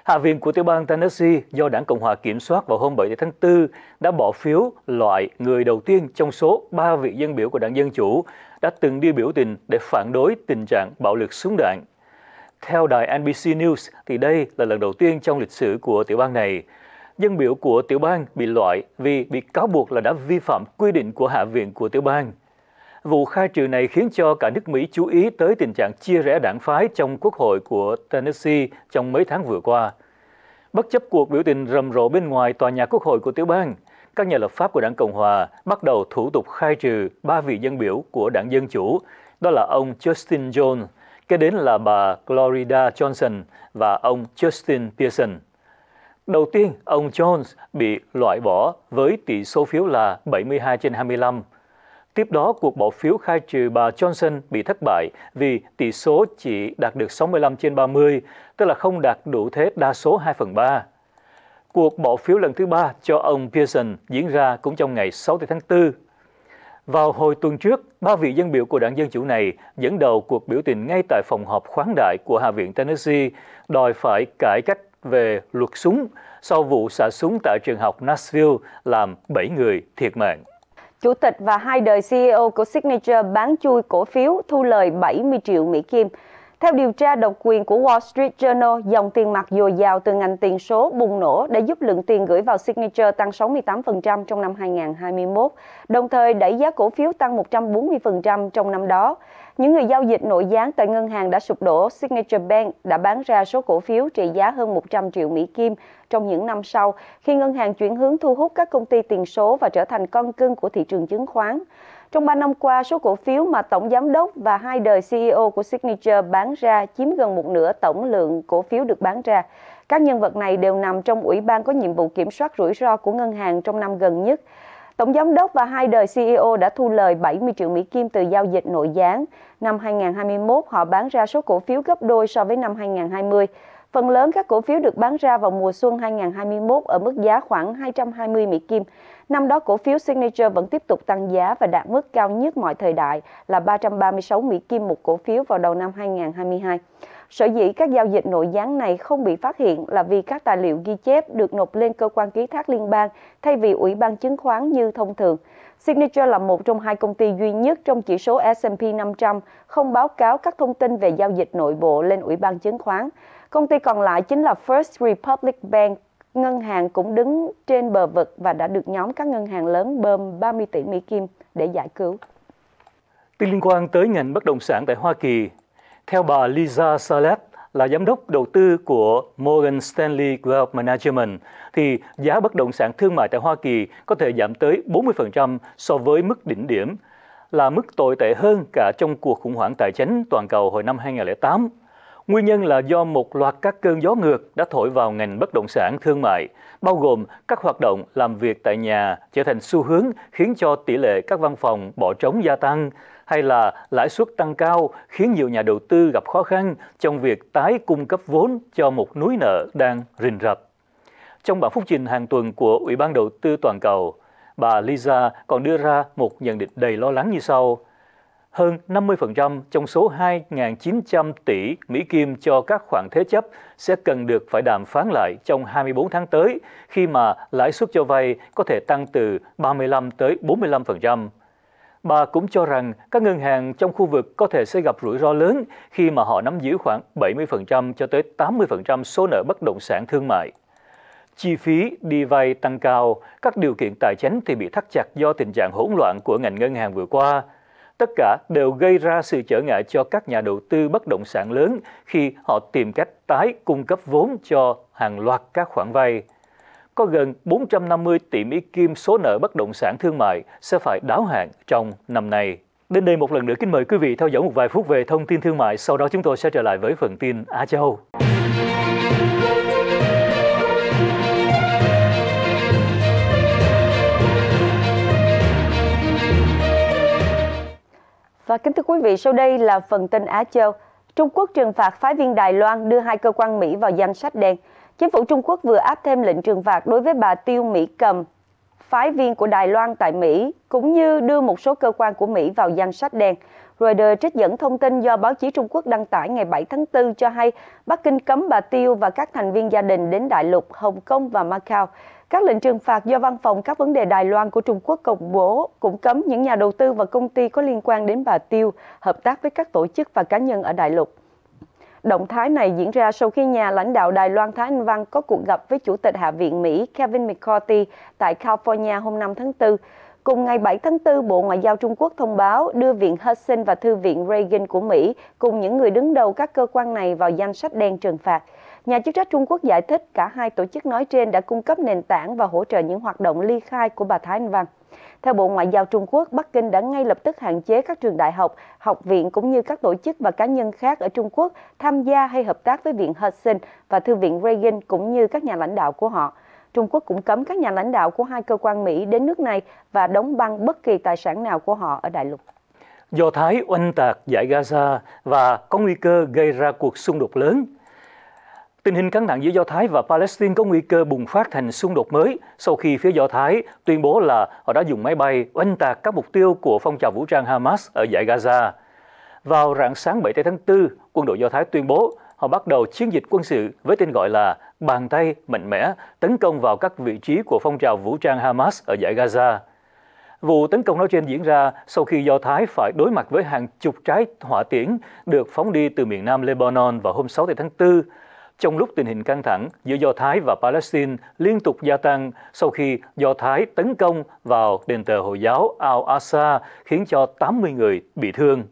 Hạ viện của tiểu bang Tennessee do Đảng Cộng hòa kiểm soát vào hôm 7 tháng 4 đã bỏ phiếu loại người đầu tiên trong số 3 vị dân biểu của Đảng Dân Chủ đã từng đi biểu tình để phản đối tình trạng bạo lực súng đạn. Theo đài NBC News thì đây là lần đầu tiên trong lịch sử của tiểu bang này. Dân biểu của tiểu bang bị loại vì bị cáo buộc là đã vi phạm quy định của Hạ viện của tiểu bang. Vụ khai trừ này khiến cho cả nước Mỹ chú ý tới tình trạng chia rẽ đảng phái trong Quốc hội của Tennessee trong mấy tháng vừa qua. Bất chấp cuộc biểu tình rầm rộ bên ngoài tòa nhà Quốc hội của tiểu bang, các nhà lập pháp của đảng Cộng Hòa bắt đầu thủ tục khai trừ ba vị dân biểu của đảng Dân Chủ, đó là ông Justin Jones, kế đến là bà Glorida Johnson và ông Justin Pearson. Đầu tiên, ông Jones bị loại bỏ với tỷ số phiếu là 72 trên 25, Tiếp đó, cuộc bỏ phiếu khai trừ bà Johnson bị thất bại vì tỷ số chỉ đạt được 65 trên 30, tức là không đạt đủ thế đa số 2 phần 3. Cuộc bỏ phiếu lần thứ ba cho ông Pearson diễn ra cũng trong ngày 6 tháng 4. Vào hồi tuần trước, ba vị dân biểu của đảng Dân Chủ này dẫn đầu cuộc biểu tình ngay tại phòng họp khoáng đại của Hạ viện Tennessee đòi phải cải cách về luật súng sau vụ xả súng tại trường học Nashville làm 7 người thiệt mạng chủ tịch và hai đời CEO của Signature bán chui cổ phiếu thu lời 70 triệu Mỹ Kim. Theo điều tra độc quyền của Wall Street Journal, dòng tiền mặt dồi dào từ ngành tiền số bùng nổ đã giúp lượng tiền gửi vào Signature tăng 68% trong năm 2021, đồng thời đẩy giá cổ phiếu tăng 140% trong năm đó những người giao dịch nội gián tại ngân hàng đã sụp đổ, Signature Bank đã bán ra số cổ phiếu trị giá hơn 100 triệu Mỹ Kim trong những năm sau, khi ngân hàng chuyển hướng thu hút các công ty tiền số và trở thành con cưng của thị trường chứng khoán. Trong 3 năm qua, số cổ phiếu mà tổng giám đốc và hai đời CEO của Signature bán ra chiếm gần một nửa tổng lượng cổ phiếu được bán ra. Các nhân vật này đều nằm trong ủy ban có nhiệm vụ kiểm soát rủi ro của ngân hàng trong năm gần nhất. Tổng giám đốc và hai đời CEO đã thu lời 70 triệu Mỹ Kim từ giao dịch nội gián. Năm 2021, họ bán ra số cổ phiếu gấp đôi so với năm 2020. Phần lớn các cổ phiếu được bán ra vào mùa xuân 2021 ở mức giá khoảng 220 Mỹ Kim. Năm đó, cổ phiếu Signature vẫn tiếp tục tăng giá và đạt mức cao nhất mọi thời đại là 336 Mỹ Kim một cổ phiếu vào đầu năm 2022. Sở dĩ các giao dịch nội gián này không bị phát hiện là vì các tài liệu ghi chép được nộp lên cơ quan ký thác liên bang thay vì Ủy ban chứng khoán như thông thường. Signature là một trong hai công ty duy nhất trong chỉ số S&P 500 không báo cáo các thông tin về giao dịch nội bộ lên Ủy ban chứng khoán. Công ty còn lại chính là First Republic Bank ngân hàng cũng đứng trên bờ vực và đã được nhóm các ngân hàng lớn bơm 30 tỷ Mỹ Kim để giải cứu. Tin liên quan tới ngành bất động sản tại Hoa Kỳ, theo bà Lisa Salet, là giám đốc đầu tư của Morgan Stanley Wealth Management, thì giá bất động sản thương mại tại Hoa Kỳ có thể giảm tới 40% so với mức đỉnh điểm, là mức tồi tệ hơn cả trong cuộc khủng hoảng tài chính toàn cầu hồi năm 2008. Nguyên nhân là do một loạt các cơn gió ngược đã thổi vào ngành bất động sản thương mại, bao gồm các hoạt động làm việc tại nhà trở thành xu hướng khiến cho tỷ lệ các văn phòng bỏ trống gia tăng, hay là lãi suất tăng cao khiến nhiều nhà đầu tư gặp khó khăn trong việc tái cung cấp vốn cho một núi nợ đang rình rập. Trong bản phúc trình hàng tuần của Ủy ban đầu tư toàn cầu, bà Lisa còn đưa ra một nhận định đầy lo lắng như sau. Hơn 50% trong số 2.900 tỷ Mỹ Kim cho các khoản thế chấp sẽ cần được phải đàm phán lại trong 24 tháng tới khi mà lãi suất cho vay có thể tăng từ 35 tới 45%. Bà cũng cho rằng các ngân hàng trong khu vực có thể sẽ gặp rủi ro lớn khi mà họ nắm giữ khoảng 70% cho tới 80% số nợ bất động sản thương mại. Chi phí đi vay tăng cao, các điều kiện tài chính thì bị thắt chặt do tình trạng hỗn loạn của ngành ngân hàng vừa qua. Tất cả đều gây ra sự trở ngại cho các nhà đầu tư bất động sản lớn khi họ tìm cách tái cung cấp vốn cho hàng loạt các khoản vay có gần 450 tiệm ý kim số nợ bất động sản thương mại sẽ phải đáo hạn trong năm nay. Đến đây một lần nữa kính mời quý vị theo dõi một vài phút về thông tin thương mại, sau đó chúng tôi sẽ trở lại với phần tin Á Châu. Và kính thưa quý vị, sau đây là phần tin Á Châu. Trung Quốc trừng phạt phái viên Đài Loan đưa hai cơ quan Mỹ vào danh sách đen – Chính phủ Trung Quốc vừa áp thêm lệnh trừng phạt đối với bà Tiêu Mỹ Cầm, phái viên của Đài Loan tại Mỹ, cũng như đưa một số cơ quan của Mỹ vào danh sách đen. Reuters trích dẫn thông tin do báo chí Trung Quốc đăng tải ngày 7 tháng 4 cho hay Bắc Kinh cấm bà Tiêu và các thành viên gia đình đến Đại lục, Hồng Kông và Macau. Các lệnh trừng phạt do Văn phòng các vấn đề Đài Loan của Trung Quốc công bố cũng cấm những nhà đầu tư và công ty có liên quan đến bà Tiêu hợp tác với các tổ chức và cá nhân ở Đại lục. Động thái này diễn ra sau khi nhà lãnh đạo Đài Loan Thái Anh Văn có cuộc gặp với Chủ tịch Hạ viện Mỹ Kevin McCarthy tại California hôm 5 tháng 4. Cùng ngày 7 tháng 4, Bộ Ngoại giao Trung Quốc thông báo đưa Viện Hudson và Thư viện Reagan của Mỹ cùng những người đứng đầu các cơ quan này vào danh sách đen trừng phạt. Nhà chức trách Trung Quốc giải thích cả hai tổ chức nói trên đã cung cấp nền tảng và hỗ trợ những hoạt động ly khai của bà Thái Anh Văn. Theo Bộ Ngoại giao Trung Quốc, Bắc Kinh đã ngay lập tức hạn chế các trường đại học, học viện cũng như các tổ chức và cá nhân khác ở Trung Quốc tham gia hay hợp tác với Viện Hudson và Thư viện Reagan cũng như các nhà lãnh đạo của họ. Trung Quốc cũng cấm các nhà lãnh đạo của hai cơ quan Mỹ đến nước này và đóng băng bất kỳ tài sản nào của họ ở đại lục. Do Thái oanh tạc giải Gaza và có nguy cơ gây ra cuộc xung đột lớn Tình hình căng thẳng giữa Do Thái và Palestine có nguy cơ bùng phát thành xung đột mới sau khi phía Do Thái tuyên bố là họ đã dùng máy bay oanh tạc các mục tiêu của phong trào vũ trang Hamas ở giải Gaza. Vào rạng sáng 7 tháng 4, quân đội Do Thái tuyên bố họ bắt đầu chiến dịch quân sự với tên gọi là bàn tay mạnh mẽ tấn công vào các vị trí của phong trào vũ trang Hamas ở giải Gaza. Vụ tấn công nói trên diễn ra sau khi Do Thái phải đối mặt với hàng chục trái hỏa tiễn được phóng đi từ miền nam Lebanon vào hôm 6 tháng 4 trong lúc tình hình căng thẳng giữa Do Thái và Palestine liên tục gia tăng sau khi Do Thái tấn công vào đền thờ Hồi giáo Al-Aqsa khiến cho 80 người bị thương.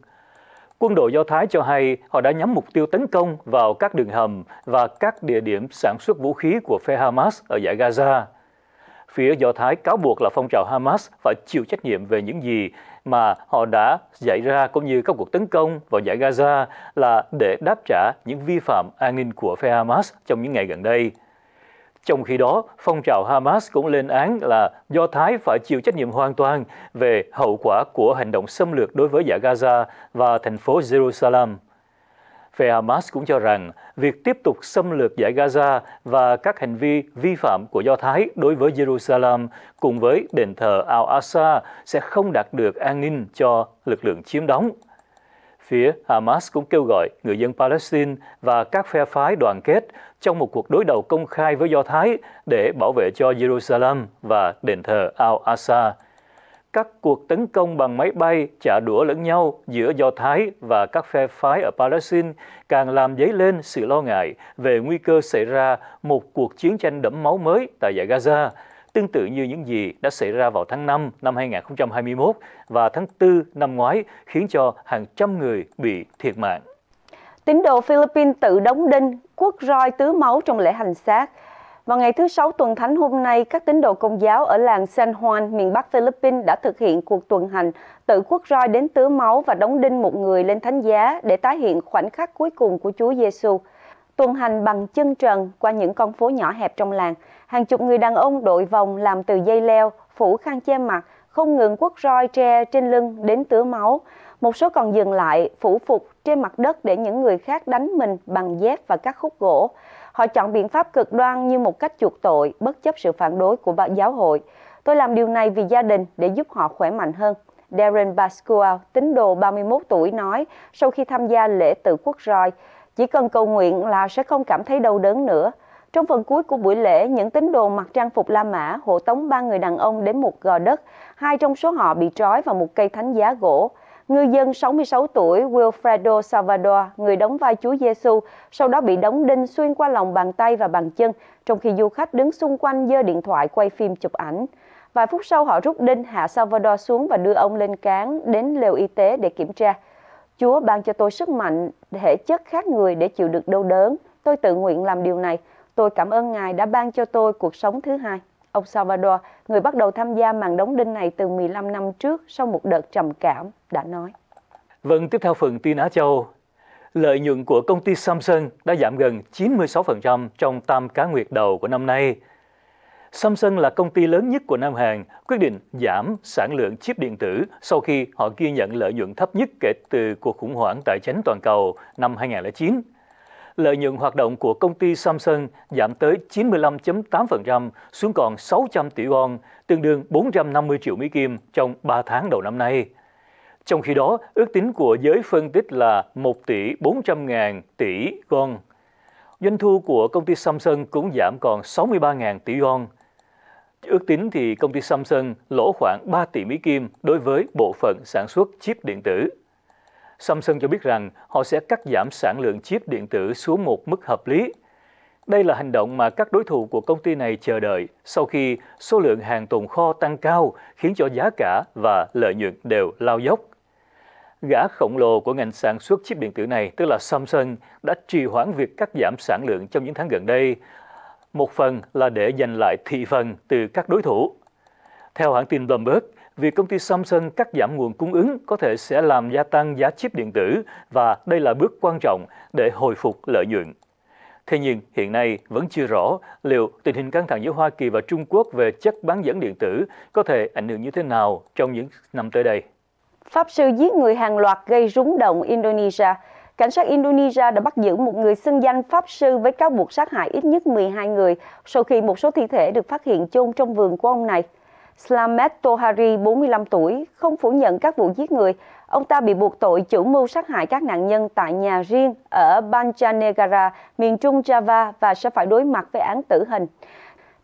Quân đội Do Thái cho hay họ đã nhắm mục tiêu tấn công vào các đường hầm và các địa điểm sản xuất vũ khí của phe Hamas ở giải Gaza. Phía Do Thái cáo buộc là phong trào Hamas phải chịu trách nhiệm về những gì mà họ đã giải ra cũng như các cuộc tấn công vào giải Gaza là để đáp trả những vi phạm an ninh của phe Hamas trong những ngày gần đây. Trong khi đó, phong trào Hamas cũng lên án là Do Thái phải chịu trách nhiệm hoàn toàn về hậu quả của hành động xâm lược đối với giải Gaza và thành phố Jerusalem. Phe Hamas cũng cho rằng việc tiếp tục xâm lược giải Gaza và các hành vi vi phạm của Do Thái đối với Jerusalem cùng với đền thờ Al-Aqsa sẽ không đạt được an ninh cho lực lượng chiếm đóng. Phía Hamas cũng kêu gọi người dân Palestine và các phe phái đoàn kết trong một cuộc đối đầu công khai với Do Thái để bảo vệ cho Jerusalem và đền thờ Al-Aqsa các cuộc tấn công bằng máy bay trả đũa lẫn nhau giữa Do Thái và các phe phái ở Palestine càng làm dấy lên sự lo ngại về nguy cơ xảy ra một cuộc chiến tranh đẫm máu mới tại giải Gaza, tương tự như những gì đã xảy ra vào tháng 5 năm 2021 và tháng 4 năm ngoái khiến cho hàng trăm người bị thiệt mạng. Tín đồ Philippines tự đóng đinh, quốc roi tứ máu trong lễ hành xác vào ngày thứ Sáu tuần thánh hôm nay, các tín đồ công giáo ở làng San Juan, miền Bắc Philippines đã thực hiện cuộc tuần hành tự quốc roi đến tứa máu và đóng đinh một người lên thánh giá để tái hiện khoảnh khắc cuối cùng của Chúa Giêsu. Tuần hành bằng chân trần qua những con phố nhỏ hẹp trong làng, hàng chục người đàn ông đội vòng làm từ dây leo, phủ khăn che mặt, không ngừng quốc roi tre trên lưng đến tứa máu. Một số còn dừng lại, phủ phục trên mặt đất để những người khác đánh mình bằng dép và các khúc gỗ. Họ chọn biện pháp cực đoan như một cách chuộc tội, bất chấp sự phản đối của giáo hội. Tôi làm điều này vì gia đình để giúp họ khỏe mạnh hơn. Darren Pascual, tín đồ 31 tuổi, nói sau khi tham gia lễ tự quốc rồi, chỉ cần cầu nguyện là sẽ không cảm thấy đau đớn nữa. Trong phần cuối của buổi lễ, những tín đồ mặc trang phục La Mã hộ tống ba người đàn ông đến một gò đất. Hai trong số họ bị trói vào một cây thánh giá gỗ ngư dân 66 tuổi Wilfredo Salvador, người đóng vai Chúa Giêsu, sau đó bị đóng đinh xuyên qua lòng bàn tay và bàn chân, trong khi du khách đứng xung quanh giơ điện thoại quay phim chụp ảnh. Vài phút sau họ rút đinh hạ Salvador xuống và đưa ông lên cán đến lều y tế để kiểm tra. Chúa ban cho tôi sức mạnh, thể chất khác người để chịu được đau đớn. Tôi tự nguyện làm điều này. Tôi cảm ơn Ngài đã ban cho tôi cuộc sống thứ hai. Ông Salvador, người bắt đầu tham gia màn đóng đinh này từ 15 năm trước sau một đợt trầm cảm, đã nói. Vâng, tiếp theo phần tin Á Châu, lợi nhuận của công ty Samsung đã giảm gần 96% trong tam cá nguyệt đầu của năm nay. Samsung là công ty lớn nhất của Nam Hàn, quyết định giảm sản lượng chip điện tử sau khi họ ghi nhận lợi nhuận thấp nhất kể từ cuộc khủng hoảng tài chính toàn cầu năm 2009 lợi nhuận hoạt động của công ty Samsung giảm tới 95.8% xuống còn 600 tỷ won, tương đương 450 triệu Mỹ Kim trong 3 tháng đầu năm nay. Trong khi đó, ước tính của giới phân tích là 1 tỷ 400 ngàn tỷ won. Doanh thu của công ty Samsung cũng giảm còn 63 ngàn tỷ won. Ước tính thì công ty Samsung lỗ khoảng 3 tỷ Mỹ Kim đối với bộ phận sản xuất chip điện tử. Samsung cho biết rằng họ sẽ cắt giảm sản lượng chip điện tử xuống một mức hợp lý. Đây là hành động mà các đối thủ của công ty này chờ đợi sau khi số lượng hàng tồn kho tăng cao khiến cho giá cả và lợi nhuận đều lao dốc. Gã khổng lồ của ngành sản xuất chip điện tử này, tức là Samsung, đã trì hoãn việc cắt giảm sản lượng trong những tháng gần đây, một phần là để giành lại thị phần từ các đối thủ. Theo hãng tin Bloomberg, việc công ty Samsung cắt giảm nguồn cung ứng có thể sẽ làm gia tăng giá chip điện tử và đây là bước quan trọng để hồi phục lợi nhuận. Thế nhưng, hiện nay vẫn chưa rõ liệu tình hình căng thẳng giữa Hoa Kỳ và Trung Quốc về chất bán dẫn điện tử có thể ảnh hưởng như thế nào trong những năm tới đây. Pháp sư giết người hàng loạt gây rúng động Indonesia. Cảnh sát Indonesia đã bắt giữ một người xưng danh Pháp sư với cáo buộc sát hại ít nhất 12 người sau khi một số thi thể được phát hiện chôn trong vườn của ông này. Slamet Tohari, 45 tuổi, không phủ nhận các vụ giết người. Ông ta bị buộc tội chủ mưu sát hại các nạn nhân tại nhà riêng ở Banjanegara, miền trung Java và sẽ phải đối mặt với án tử hình.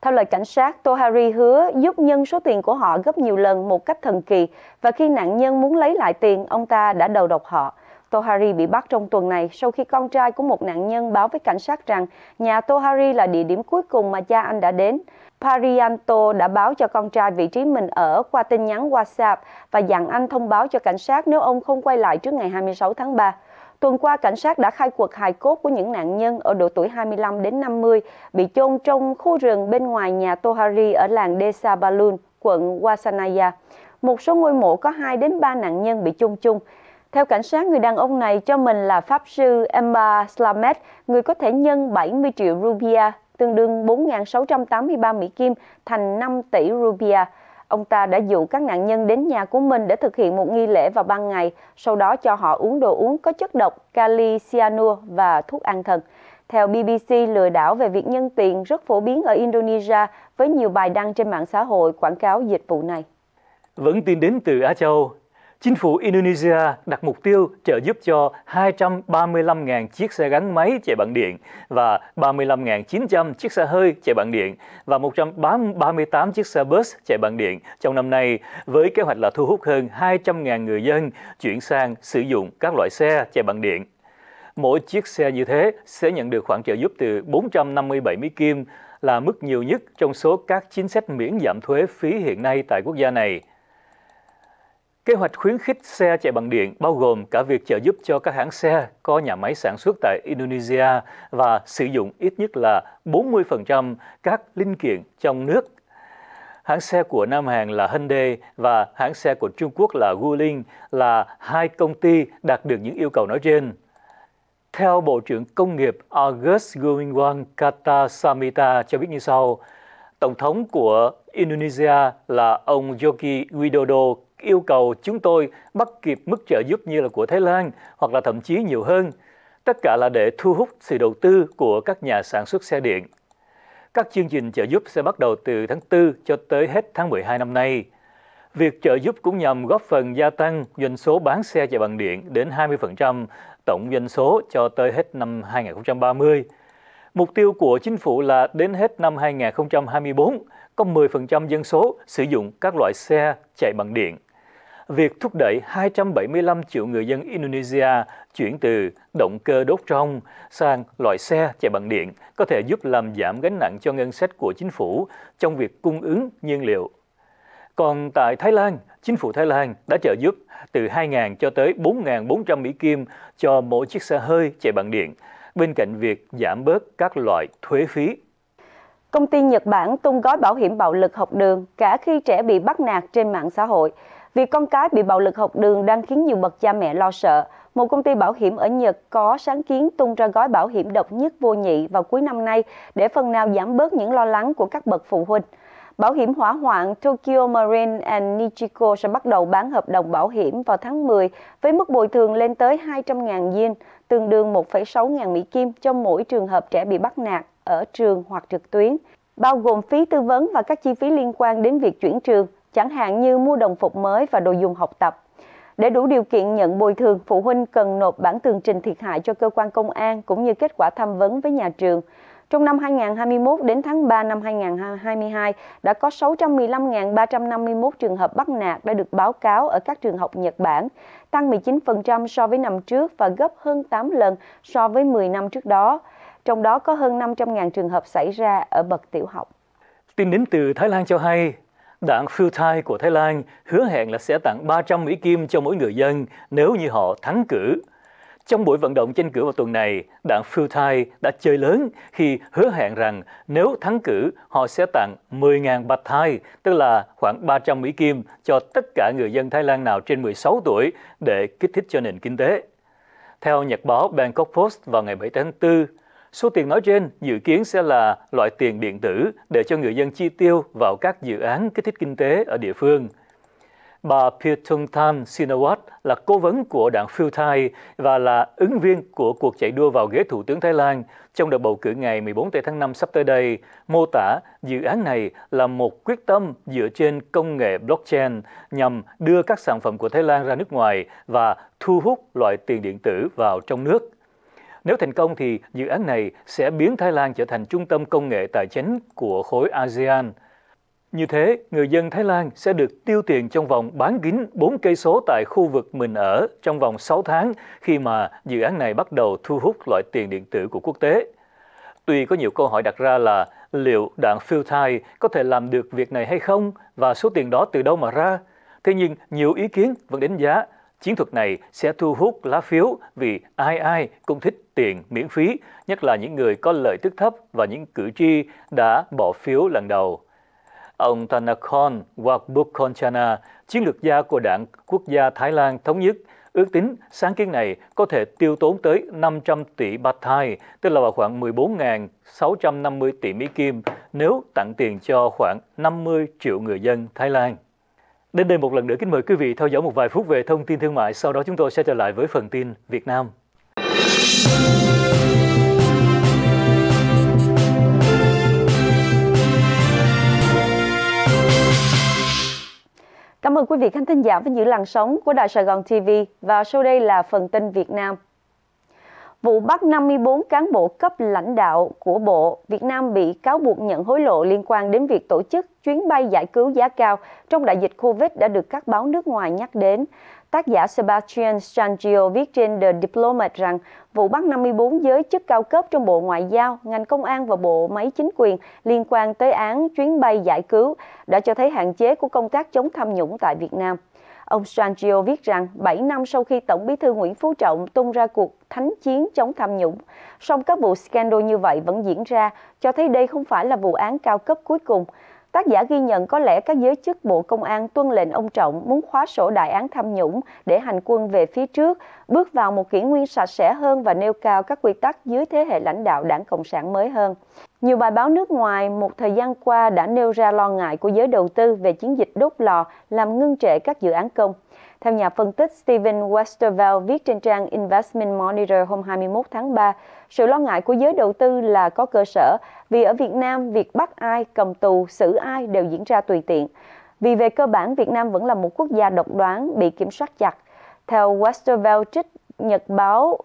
Theo lời cảnh sát, Tohari hứa giúp nhân số tiền của họ gấp nhiều lần một cách thần kỳ và khi nạn nhân muốn lấy lại tiền, ông ta đã đầu độc họ. Tohari bị bắt trong tuần này sau khi con trai của một nạn nhân báo với cảnh sát rằng nhà Tohari là địa điểm cuối cùng mà cha anh đã đến. Parianto đã báo cho con trai vị trí mình ở qua tin nhắn WhatsApp và dặn anh thông báo cho cảnh sát nếu ông không quay lại trước ngày 26 tháng 3. Tuần qua, cảnh sát đã khai cuộc hài cốt của những nạn nhân ở độ tuổi 25 đến 50 bị chôn trong khu rừng bên ngoài nhà Tohari ở làng Desa quận Wasanaya. Một số ngôi mộ có 2 đến 3 nạn nhân bị chôn chung. Theo cảnh sát, người đàn ông này cho mình là Pháp sư Emma Slamet, người có thể nhân 70 triệu rupiah tương đương 4.683 Mỹ Kim thành 5 tỷ rupia. Ông ta đã dụ các nạn nhân đến nhà của mình để thực hiện một nghi lễ vào ban ngày, sau đó cho họ uống đồ uống có chất độc kali cyanua và thuốc an thần. Theo BBC, lừa đảo về việc nhân tiền rất phổ biến ở Indonesia với nhiều bài đăng trên mạng xã hội quảng cáo dịch vụ này. Vẫn tin đến từ Á Châu, Chính phủ Indonesia đặt mục tiêu trợ giúp cho 235.000 chiếc xe gắn máy chạy bằng điện và 35.900 chiếc xe hơi chạy bằng điện và 138 chiếc xe bus chạy bằng điện trong năm nay với kế hoạch là thu hút hơn 200.000 người dân chuyển sang sử dụng các loại xe chạy bằng điện. Mỗi chiếc xe như thế sẽ nhận được khoản trợ giúp từ 457 Mỹ Kim là mức nhiều nhất trong số các chính sách miễn giảm thuế phí hiện nay tại quốc gia này. Kế hoạch khuyến khích xe chạy bằng điện bao gồm cả việc trợ giúp cho các hãng xe có nhà máy sản xuất tại Indonesia và sử dụng ít nhất là 40% các linh kiện trong nước. Hãng xe của Nam Hàn là Hyundai và hãng xe của Trung Quốc là Wuling là hai công ty đạt được những yêu cầu nói trên. Theo Bộ trưởng Công nghiệp August Gumiwang Katasamita cho biết như sau, Tổng thống của Indonesia là ông Joki Widodo yêu cầu chúng tôi bắt kịp mức trợ giúp như là của Thái Lan hoặc là thậm chí nhiều hơn. Tất cả là để thu hút sự đầu tư của các nhà sản xuất xe điện. Các chương trình trợ giúp sẽ bắt đầu từ tháng 4 cho tới hết tháng 12 năm nay. Việc trợ giúp cũng nhằm góp phần gia tăng doanh số bán xe chạy bằng điện đến 20% tổng doanh số cho tới hết năm 2030. Mục tiêu của chính phủ là đến hết năm 2024 có 10% dân số sử dụng các loại xe chạy bằng điện việc thúc đẩy 275 triệu người dân Indonesia chuyển từ động cơ đốt trong sang loại xe chạy bằng điện có thể giúp làm giảm gánh nặng cho ngân sách của chính phủ trong việc cung ứng nhiên liệu. Còn tại Thái Lan, chính phủ Thái Lan đã trợ giúp từ 2.000 cho tới 4.400 Mỹ Kim cho mỗi chiếc xe hơi chạy bằng điện, bên cạnh việc giảm bớt các loại thuế phí Công ty Nhật Bản tung gói bảo hiểm bạo lực học đường cả khi trẻ bị bắt nạt trên mạng xã hội. Việc con cái bị bạo lực học đường đang khiến nhiều bậc cha mẹ lo sợ. Một công ty bảo hiểm ở Nhật có sáng kiến tung ra gói bảo hiểm độc nhất vô nhị vào cuối năm nay để phần nào giảm bớt những lo lắng của các bậc phụ huynh. Bảo hiểm hỏa hoạn Tokyo Marine and Nichiko sẽ bắt đầu bán hợp đồng bảo hiểm vào tháng 10 với mức bồi thường lên tới 200.000 yên, tương đương 1,6 ngàn Mỹ Kim cho mỗi trường hợp trẻ bị bắt nạt ở trường hoặc trực tuyến, bao gồm phí tư vấn và các chi phí liên quan đến việc chuyển trường chẳng hạn như mua đồng phục mới và đồ dùng học tập. Để đủ điều kiện nhận bồi thường, phụ huynh cần nộp bản tường trình thiệt hại cho cơ quan công an cũng như kết quả tham vấn với nhà trường. Trong năm 2021 đến tháng 3 năm 2022, đã có 615.351 trường hợp bắt nạt đã được báo cáo ở các trường học Nhật Bản, tăng 19% so với năm trước và gấp hơn 8 lần so với 10 năm trước đó. Trong đó có hơn 500.000 trường hợp xảy ra ở bậc tiểu học. Tin đến từ Thái Lan cho hay, Đảng Pheu Thai của Thái Lan hứa hẹn là sẽ tặng 300 Mỹ Kim cho mỗi người dân nếu như họ thắng cử. Trong buổi vận động tranh cử vào tuần này, đảng Pheu Thai đã chơi lớn khi hứa hẹn rằng nếu thắng cử, họ sẽ tặng 10.000 bạc thai, tức là khoảng 300 Mỹ Kim cho tất cả người dân Thái Lan nào trên 16 tuổi để kích thích cho nền kinh tế. Theo nhật báo Bangkok Post vào ngày 7 tháng 4, Số tiền nói trên dự kiến sẽ là loại tiền điện tử để cho người dân chi tiêu vào các dự án kích thích kinh tế ở địa phương. Bà Paetongtarn Sinawat, là cố vấn của đảng Pheu Thai và là ứng viên của cuộc chạy đua vào ghế thủ tướng Thái Lan trong đợt bầu cử ngày 14 tháng 5 sắp tới đây, mô tả dự án này là một quyết tâm dựa trên công nghệ blockchain nhằm đưa các sản phẩm của Thái Lan ra nước ngoài và thu hút loại tiền điện tử vào trong nước. Nếu thành công thì dự án này sẽ biến Thái Lan trở thành trung tâm công nghệ tài chính của khối ASEAN. Như thế, người dân Thái Lan sẽ được tiêu tiền trong vòng bán kính 4 cây số tại khu vực mình ở trong vòng 6 tháng khi mà dự án này bắt đầu thu hút loại tiền điện tử của quốc tế. Tuy có nhiều câu hỏi đặt ra là liệu đảng Phil Thai có thể làm được việc này hay không và số tiền đó từ đâu mà ra? Thế nhưng nhiều ý kiến vẫn đánh giá Chiến thuật này sẽ thu hút lá phiếu vì ai ai cũng thích tiền miễn phí, nhất là những người có lợi tức thấp và những cử tri đã bỏ phiếu lần đầu. Ông Thanakon Wakbukkonchana, chiến lược gia của đảng quốc gia Thái Lan Thống nhất, ước tính sáng kiến này có thể tiêu tốn tới 500 tỷ baht thai, tức là vào khoảng 14.650 tỷ Mỹ Kim, nếu tặng tiền cho khoảng 50 triệu người dân Thái Lan. Đến đây một lần nữa kính mời quý vị theo dõi một vài phút về thông tin thương mại, sau đó chúng tôi sẽ trở lại với phần tin Việt Nam. Cảm ơn quý vị khán thính giả với những làn sóng của Đài Sài Gòn TV và sau đây là phần tin Việt Nam vụ bắt 54 cán bộ cấp lãnh đạo của Bộ Việt Nam bị cáo buộc nhận hối lộ liên quan đến việc tổ chức chuyến bay giải cứu giá cao trong đại dịch Covid đã được các báo nước ngoài nhắc đến. Tác giả Sebastian Stangio viết trên The Diplomat rằng vụ bắt 54 giới chức cao cấp trong Bộ Ngoại giao, ngành công an và bộ máy chính quyền liên quan tới án chuyến bay giải cứu đã cho thấy hạn chế của công tác chống tham nhũng tại Việt Nam. Ông Sanchio viết rằng 7 năm sau khi Tổng bí thư Nguyễn Phú Trọng tung ra cuộc thánh chiến chống tham nhũng, song các vụ scandal như vậy vẫn diễn ra, cho thấy đây không phải là vụ án cao cấp cuối cùng. Tác giả ghi nhận có lẽ các giới chức Bộ Công an tuân lệnh ông Trọng muốn khóa sổ đại án tham nhũng để hành quân về phía trước, bước vào một kỷ nguyên sạch sẽ hơn và nêu cao các quy tắc dưới thế hệ lãnh đạo đảng Cộng sản mới hơn. Nhiều bài báo nước ngoài một thời gian qua đã nêu ra lo ngại của giới đầu tư về chiến dịch đốt lò làm ngưng trệ các dự án công. Theo nhà phân tích Steven Westerveld viết trên trang Investment Monitor hôm 21 tháng 3, sự lo ngại của giới đầu tư là có cơ sở vì ở Việt Nam việc bắt ai, cầm tù, xử ai đều diễn ra tùy tiện. Vì về cơ bản Việt Nam vẫn là một quốc gia độc đoán bị kiểm soát chặt. Theo Westerveld trích Nhật báo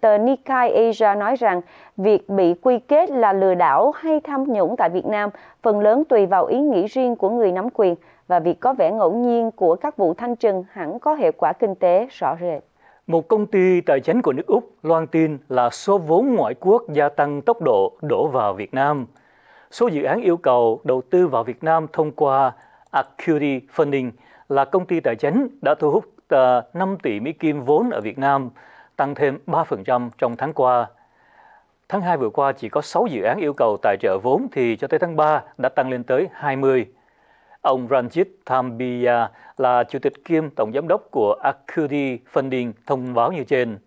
tờ Nikkei Asia nói rằng việc bị quy kết là lừa đảo hay tham nhũng tại Việt Nam phần lớn tùy vào ý nghĩ riêng của người nắm quyền và việc có vẻ ngẫu nhiên của các vụ thanh trừng hẳn có hệ quả kinh tế rõ rệt. Một công ty tài chính của nước Úc loan tin là số vốn ngoại quốc gia tăng tốc độ đổ vào Việt Nam. Số dự án yêu cầu đầu tư vào Việt Nam thông qua Acuity Funding là công ty tài chính đã thu hút 5 à, tỷ Mỹ Kim vốn ở Việt Nam – tăng thêm 3% trong tháng qua. Tháng 2 vừa qua chỉ có 6 dự án yêu cầu tài trợ vốn thì cho tới tháng 3 đã tăng lên tới 20. Ông Ranjit Thambia là chủ tịch kiêm tổng giám đốc của Acuity Funding thông báo như trên.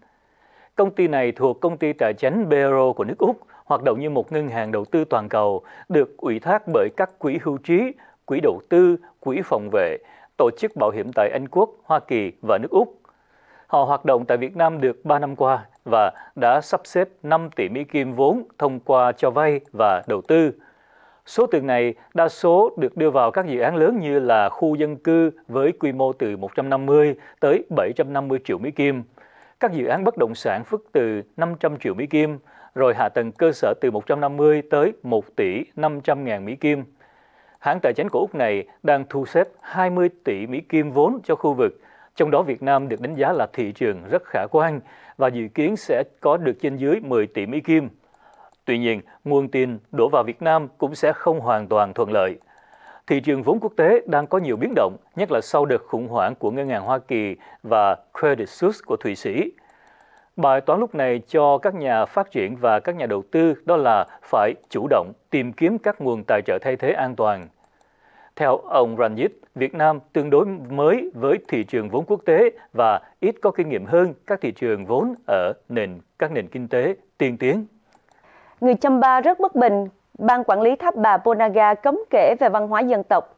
Công ty này thuộc công ty tài chính Bero của nước Úc, hoạt động như một ngân hàng đầu tư toàn cầu, được ủy thác bởi các quỹ hưu trí, quỹ đầu tư, quỹ phòng vệ, tổ chức bảo hiểm tại Anh Quốc, Hoa Kỳ và nước Úc. Họ hoạt động tại Việt Nam được 3 năm qua và đã sắp xếp 5 tỷ Mỹ Kim vốn thông qua cho vay và đầu tư. Số tiền này đa số được đưa vào các dự án lớn như là khu dân cư với quy mô từ 150 tới 750 triệu Mỹ Kim, các dự án bất động sản phức từ 500 triệu Mỹ Kim, rồi hạ tầng cơ sở từ 150 tới 1 tỷ 500 ngàn Mỹ Kim. Hãng tài chính của Úc này đang thu xếp 20 tỷ Mỹ Kim vốn cho khu vực trong đó Việt Nam được đánh giá là thị trường rất khả quan và dự kiến sẽ có được trên dưới 10 tỷ Mỹ Kim. Tuy nhiên, nguồn tiền đổ vào Việt Nam cũng sẽ không hoàn toàn thuận lợi. Thị trường vốn quốc tế đang có nhiều biến động, nhất là sau đợt khủng hoảng của Ngân hàng Hoa Kỳ và Credit Suisse của Thụy Sĩ. Bài toán lúc này cho các nhà phát triển và các nhà đầu tư đó là phải chủ động tìm kiếm các nguồn tài trợ thay thế an toàn theo ông Ranjit, Việt Nam tương đối mới với thị trường vốn quốc tế và ít có kinh nghiệm hơn các thị trường vốn ở nền các nền kinh tế tiên tiến. Người chăm ba rất bất bình, ban quản lý tháp bà Ponaga cấm kể về văn hóa dân tộc.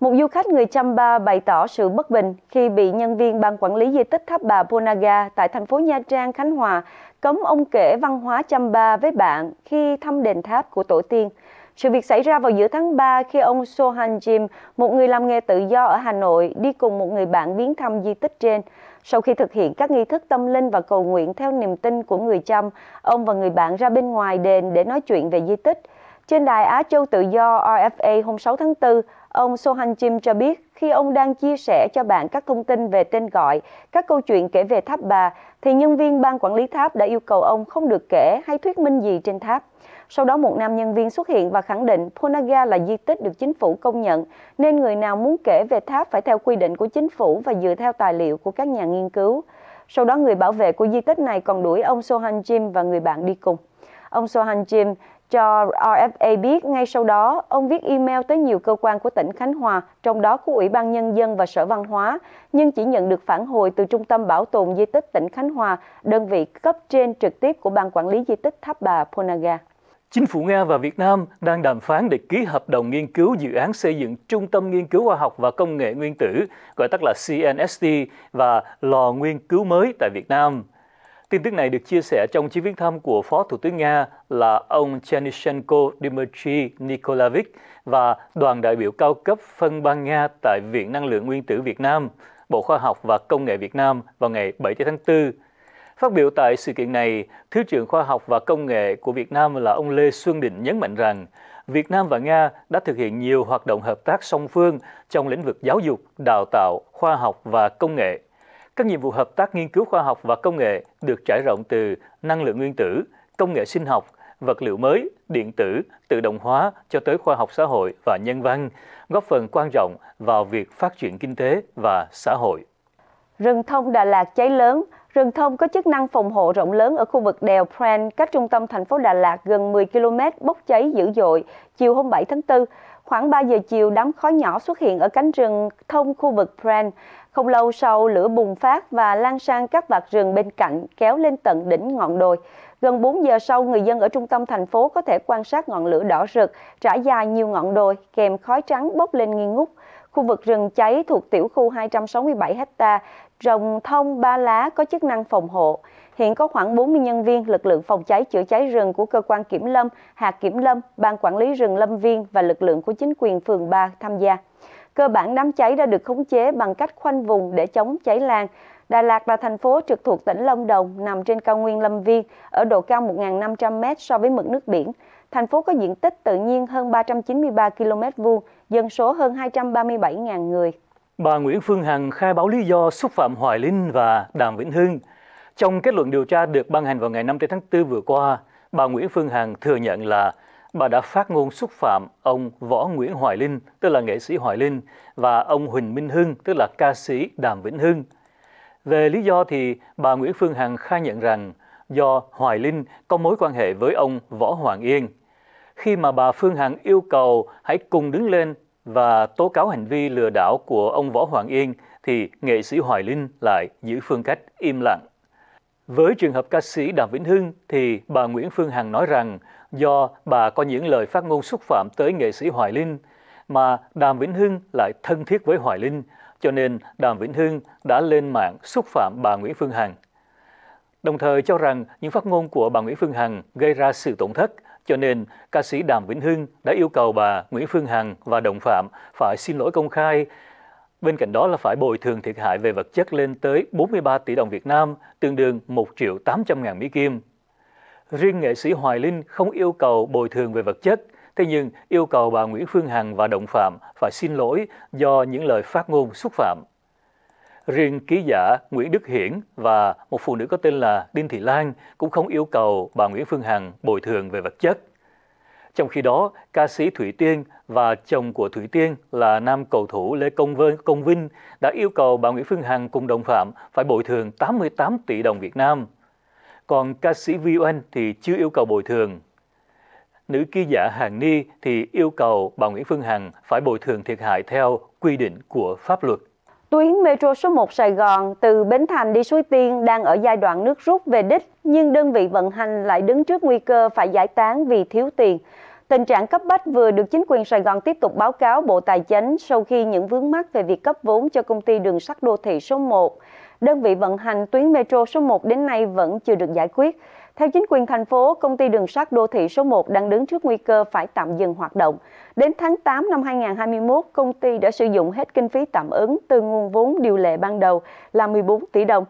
Một du khách người chăm ba bày tỏ sự bất bình khi bị nhân viên ban quản lý di tích tháp bà Ponaga tại thành phố Nha Trang, Khánh Hòa cấm ông kể văn hóa chăm ba với bạn khi thăm đền tháp của tổ tiên – sự việc xảy ra vào giữa tháng 3 khi ông Sohan Jim, một người làm nghề tự do ở Hà Nội, đi cùng một người bạn viếng thăm di tích trên. Sau khi thực hiện các nghi thức tâm linh và cầu nguyện theo niềm tin của người Chăm, ông và người bạn ra bên ngoài đền để nói chuyện về di tích. Trên đài Á Châu Tự Do RFA hôm 6 tháng 4, ông Sohan Jim cho biết khi ông đang chia sẻ cho bạn các thông tin về tên gọi, các câu chuyện kể về tháp bà, thì nhân viên ban quản lý tháp đã yêu cầu ông không được kể hay thuyết minh gì trên tháp. Sau đó một nam nhân viên xuất hiện và khẳng định Ponaga là di tích được chính phủ công nhận, nên người nào muốn kể về tháp phải theo quy định của chính phủ và dựa theo tài liệu của các nhà nghiên cứu. Sau đó người bảo vệ của di tích này còn đuổi ông Sohan Jim và người bạn đi cùng. Ông Sohan Jim cho RFA biết ngay sau đó, ông viết email tới nhiều cơ quan của tỉnh Khánh Hòa, trong đó có Ủy ban Nhân dân và Sở Văn hóa, nhưng chỉ nhận được phản hồi từ Trung tâm Bảo tồn Di tích tỉnh Khánh Hòa, đơn vị cấp trên trực tiếp của Ban Quản lý Di tích Tháp Bà Ponaga. Chính phủ Nga và Việt Nam đang đàm phán để ký hợp đồng nghiên cứu dự án xây dựng Trung tâm Nghiên cứu Khoa học và Công nghệ Nguyên tử, gọi tắt là CNST, và lò nghiên cứu mới tại Việt Nam. Tin tức này được chia sẻ trong chuyến viếng thăm của Phó Thủ tướng Nga là ông Chernyshenko Dmitry Nikolaevich và đoàn đại biểu cao cấp phân ban Nga tại Viện Năng lượng Nguyên tử Việt Nam, Bộ Khoa học và Công nghệ Việt Nam vào ngày 7 tháng 4 Phát biểu tại sự kiện này, Thứ trưởng Khoa học và Công nghệ của Việt Nam là ông Lê Xuân Định nhấn mạnh rằng Việt Nam và Nga đã thực hiện nhiều hoạt động hợp tác song phương trong lĩnh vực giáo dục, đào tạo, khoa học và công nghệ. Các nhiệm vụ hợp tác nghiên cứu khoa học và công nghệ được trải rộng từ năng lượng nguyên tử, công nghệ sinh học, vật liệu mới, điện tử, tự động hóa cho tới khoa học xã hội và nhân văn, góp phần quan trọng vào việc phát triển kinh tế và xã hội. Rừng thông Đà Lạt cháy lớn, Rừng thông có chức năng phòng hộ rộng lớn ở khu vực đèo Pren, cách trung tâm thành phố Đà Lạt gần 10 km bốc cháy dữ dội chiều hôm 7 tháng 4. Khoảng 3 giờ chiều, đám khói nhỏ xuất hiện ở cánh rừng thông khu vực Pren. Không lâu sau, lửa bùng phát và lan sang các vạt rừng bên cạnh, kéo lên tận đỉnh ngọn đồi. Gần 4 giờ sau, người dân ở trung tâm thành phố có thể quan sát ngọn lửa đỏ rực, trải dài nhiều ngọn đồi, kèm khói trắng bốc lên nghi ngút. Khu vực rừng cháy thuộc tiểu khu 267 ha rồng thông ba lá có chức năng phòng hộ. Hiện có khoảng 40 nhân viên lực lượng phòng cháy chữa cháy rừng của cơ quan kiểm lâm, hạt kiểm lâm, ban quản lý rừng lâm viên và lực lượng của chính quyền phường 3 tham gia. Cơ bản đám cháy đã được khống chế bằng cách khoanh vùng để chống cháy lan. Đà Lạt là thành phố trực thuộc tỉnh Lâm Đồng, nằm trên cao nguyên Lâm Viên, ở độ cao 1.500m so với mực nước biển. Thành phố có diện tích tự nhiên hơn 393 km vuông, dân số hơn 237.000 người. Bà Nguyễn Phương Hằng khai báo lý do xúc phạm Hoài Linh và Đàm Vĩnh Hưng. Trong kết luận điều tra được ban hành vào ngày 5 tháng 4 vừa qua, bà Nguyễn Phương Hằng thừa nhận là bà đã phát ngôn xúc phạm ông Võ Nguyễn Hoài Linh, tức là nghệ sĩ Hoài Linh, và ông Huỳnh Minh Hưng, tức là ca sĩ Đàm Vĩnh Hưng. Về lý do thì bà Nguyễn Phương Hằng khai nhận rằng do Hoài Linh có mối quan hệ với ông Võ Hoàng Yên. Khi mà bà Phương Hằng yêu cầu hãy cùng đứng lên và tố cáo hành vi lừa đảo của ông Võ Hoàng Yên thì nghệ sĩ Hoài Linh lại giữ phương cách im lặng. Với trường hợp ca sĩ Đàm Vĩnh Hưng thì bà Nguyễn Phương Hằng nói rằng do bà có những lời phát ngôn xúc phạm tới nghệ sĩ Hoài Linh mà Đàm Vĩnh Hưng lại thân thiết với Hoài Linh cho nên Đàm Vĩnh Hưng đã lên mạng xúc phạm bà Nguyễn Phương Hằng. Đồng thời cho rằng những phát ngôn của bà Nguyễn Phương Hằng gây ra sự tổn thất cho nên, ca sĩ Đàm Vĩnh Hưng đã yêu cầu bà Nguyễn Phương Hằng và đồng phạm phải xin lỗi công khai. Bên cạnh đó là phải bồi thường thiệt hại về vật chất lên tới 43 tỷ đồng Việt Nam, tương đương 1 triệu 800 ngàn Mỹ Kim. Riêng nghệ sĩ Hoài Linh không yêu cầu bồi thường về vật chất, thế nhưng yêu cầu bà Nguyễn Phương Hằng và đồng phạm phải xin lỗi do những lời phát ngôn xúc phạm riêng ký giả Nguyễn Đức Hiển và một phụ nữ có tên là Đinh Thị Lan cũng không yêu cầu bà Nguyễn Phương Hằng bồi thường về vật chất. Trong khi đó, ca sĩ Thủy Tiên và chồng của Thủy Tiên là nam cầu thủ Lê Công Vinh, Công Vinh đã yêu cầu bà Nguyễn Phương Hằng cùng đồng phạm phải bồi thường 88 tỷ đồng Việt Nam. Còn ca sĩ Vi Oanh thì chưa yêu cầu bồi thường. Nữ ký giả Hàng Ni thì yêu cầu bà Nguyễn Phương Hằng phải bồi thường thiệt hại theo quy định của pháp luật. Tuyến metro số 1 Sài Gòn từ Bến Thành đi Suối Tiên đang ở giai đoạn nước rút về đích, nhưng đơn vị vận hành lại đứng trước nguy cơ phải giải tán vì thiếu tiền. Tình trạng cấp bách vừa được chính quyền Sài Gòn tiếp tục báo cáo Bộ Tài chính sau khi những vướng mắc về việc cấp vốn cho công ty đường sắt đô thị số 1. Đơn vị vận hành tuyến metro số 1 đến nay vẫn chưa được giải quyết. Theo chính quyền thành phố, công ty đường sắt đô thị số 1 đang đứng trước nguy cơ phải tạm dừng hoạt động. Đến tháng 8 năm 2021, công ty đã sử dụng hết kinh phí tạm ứng từ nguồn vốn điều lệ ban đầu là 14 tỷ đồng.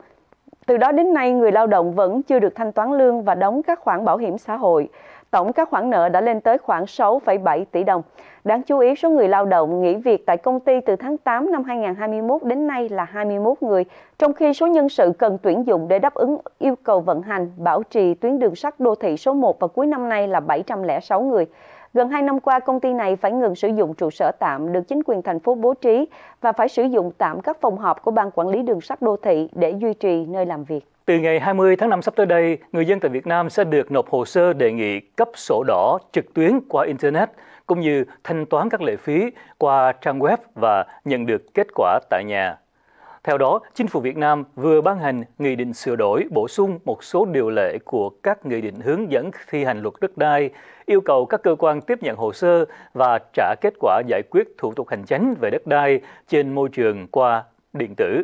Từ đó đến nay, người lao động vẫn chưa được thanh toán lương và đóng các khoản bảo hiểm xã hội. Tổng các khoản nợ đã lên tới khoảng 6,7 tỷ đồng. Đáng chú ý, số người lao động nghỉ việc tại công ty từ tháng 8 năm 2021 đến nay là 21 người, trong khi số nhân sự cần tuyển dụng để đáp ứng yêu cầu vận hành, bảo trì tuyến đường sắt đô thị số 1 vào cuối năm nay là 706 người. Gần 2 năm qua, công ty này phải ngừng sử dụng trụ sở tạm được chính quyền thành phố bố trí và phải sử dụng tạm các phòng họp của Ban Quản lý Đường sắt Đô thị để duy trì nơi làm việc. Từ ngày 20 tháng 5 sắp tới đây, người dân tại Việt Nam sẽ được nộp hồ sơ đề nghị cấp sổ đỏ trực tuyến qua Internet, cũng như thanh toán các lệ phí qua trang web và nhận được kết quả tại nhà. Theo đó, Chính phủ Việt Nam vừa ban hành Nghị định sửa đổi bổ sung một số điều lệ của các nghị định hướng dẫn thi hành luật đất đai, yêu cầu các cơ quan tiếp nhận hồ sơ và trả kết quả giải quyết thủ tục hành chính về đất đai trên môi trường qua điện tử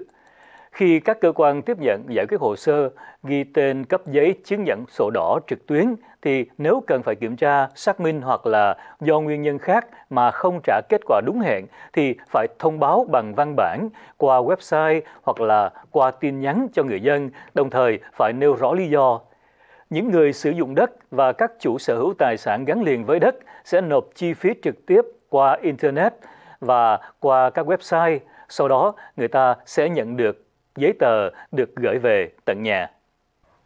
khi các cơ quan tiếp nhận giải quyết hồ sơ ghi tên cấp giấy chứng nhận sổ đỏ trực tuyến thì nếu cần phải kiểm tra, xác minh hoặc là do nguyên nhân khác mà không trả kết quả đúng hẹn thì phải thông báo bằng văn bản qua website hoặc là qua tin nhắn cho người dân, đồng thời phải nêu rõ lý do. Những người sử dụng đất và các chủ sở hữu tài sản gắn liền với đất sẽ nộp chi phí trực tiếp qua internet và qua các website sau đó người ta sẽ nhận được giấy tờ được gửi về tận nhà.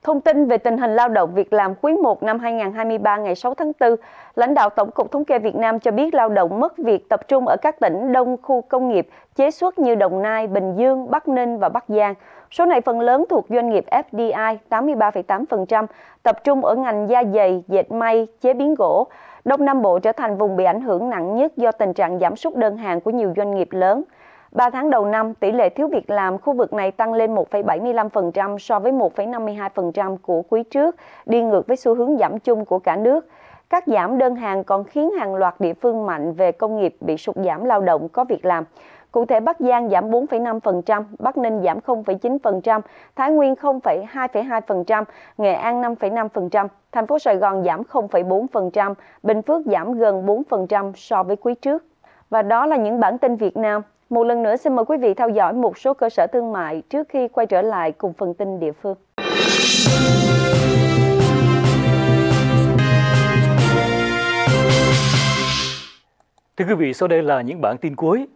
Thông tin về tình hình lao động việc làm quý 1 năm 2023 ngày 6 tháng 4, lãnh đạo Tổng cục Thống kê Việt Nam cho biết lao động mất việc tập trung ở các tỉnh đông khu công nghiệp chế xuất như Đồng Nai, Bình Dương, Bắc Ninh và Bắc Giang. Số này phần lớn thuộc doanh nghiệp FDI 83,8%, tập trung ở ngành da dày, dệt may, chế biến gỗ. Đông Nam Bộ trở thành vùng bị ảnh hưởng nặng nhất do tình trạng giảm sút đơn hàng của nhiều doanh nghiệp lớn. 3 tháng đầu năm, tỷ lệ thiếu việc làm khu vực này tăng lên 1,75% so với 1,52% của quý trước, đi ngược với xu hướng giảm chung của cả nước. Các giảm đơn hàng còn khiến hàng loạt địa phương mạnh về công nghiệp bị sụt giảm lao động có việc làm. Cụ thể Bắc Giang giảm 4,5%, Bắc Ninh giảm 0,9%, Thái Nguyên 0,2,2%, Nghệ An 5,5%, thành phố Sài Gòn giảm 0,4%, Bình Phước giảm gần 4% so với quý trước. Và đó là những bản tin Việt Nam. Một lần nữa xin mời quý vị theo dõi một số cơ sở thương mại trước khi quay trở lại cùng phần tin địa phương. Thưa quý vị, sau đây là những bản tin cuối.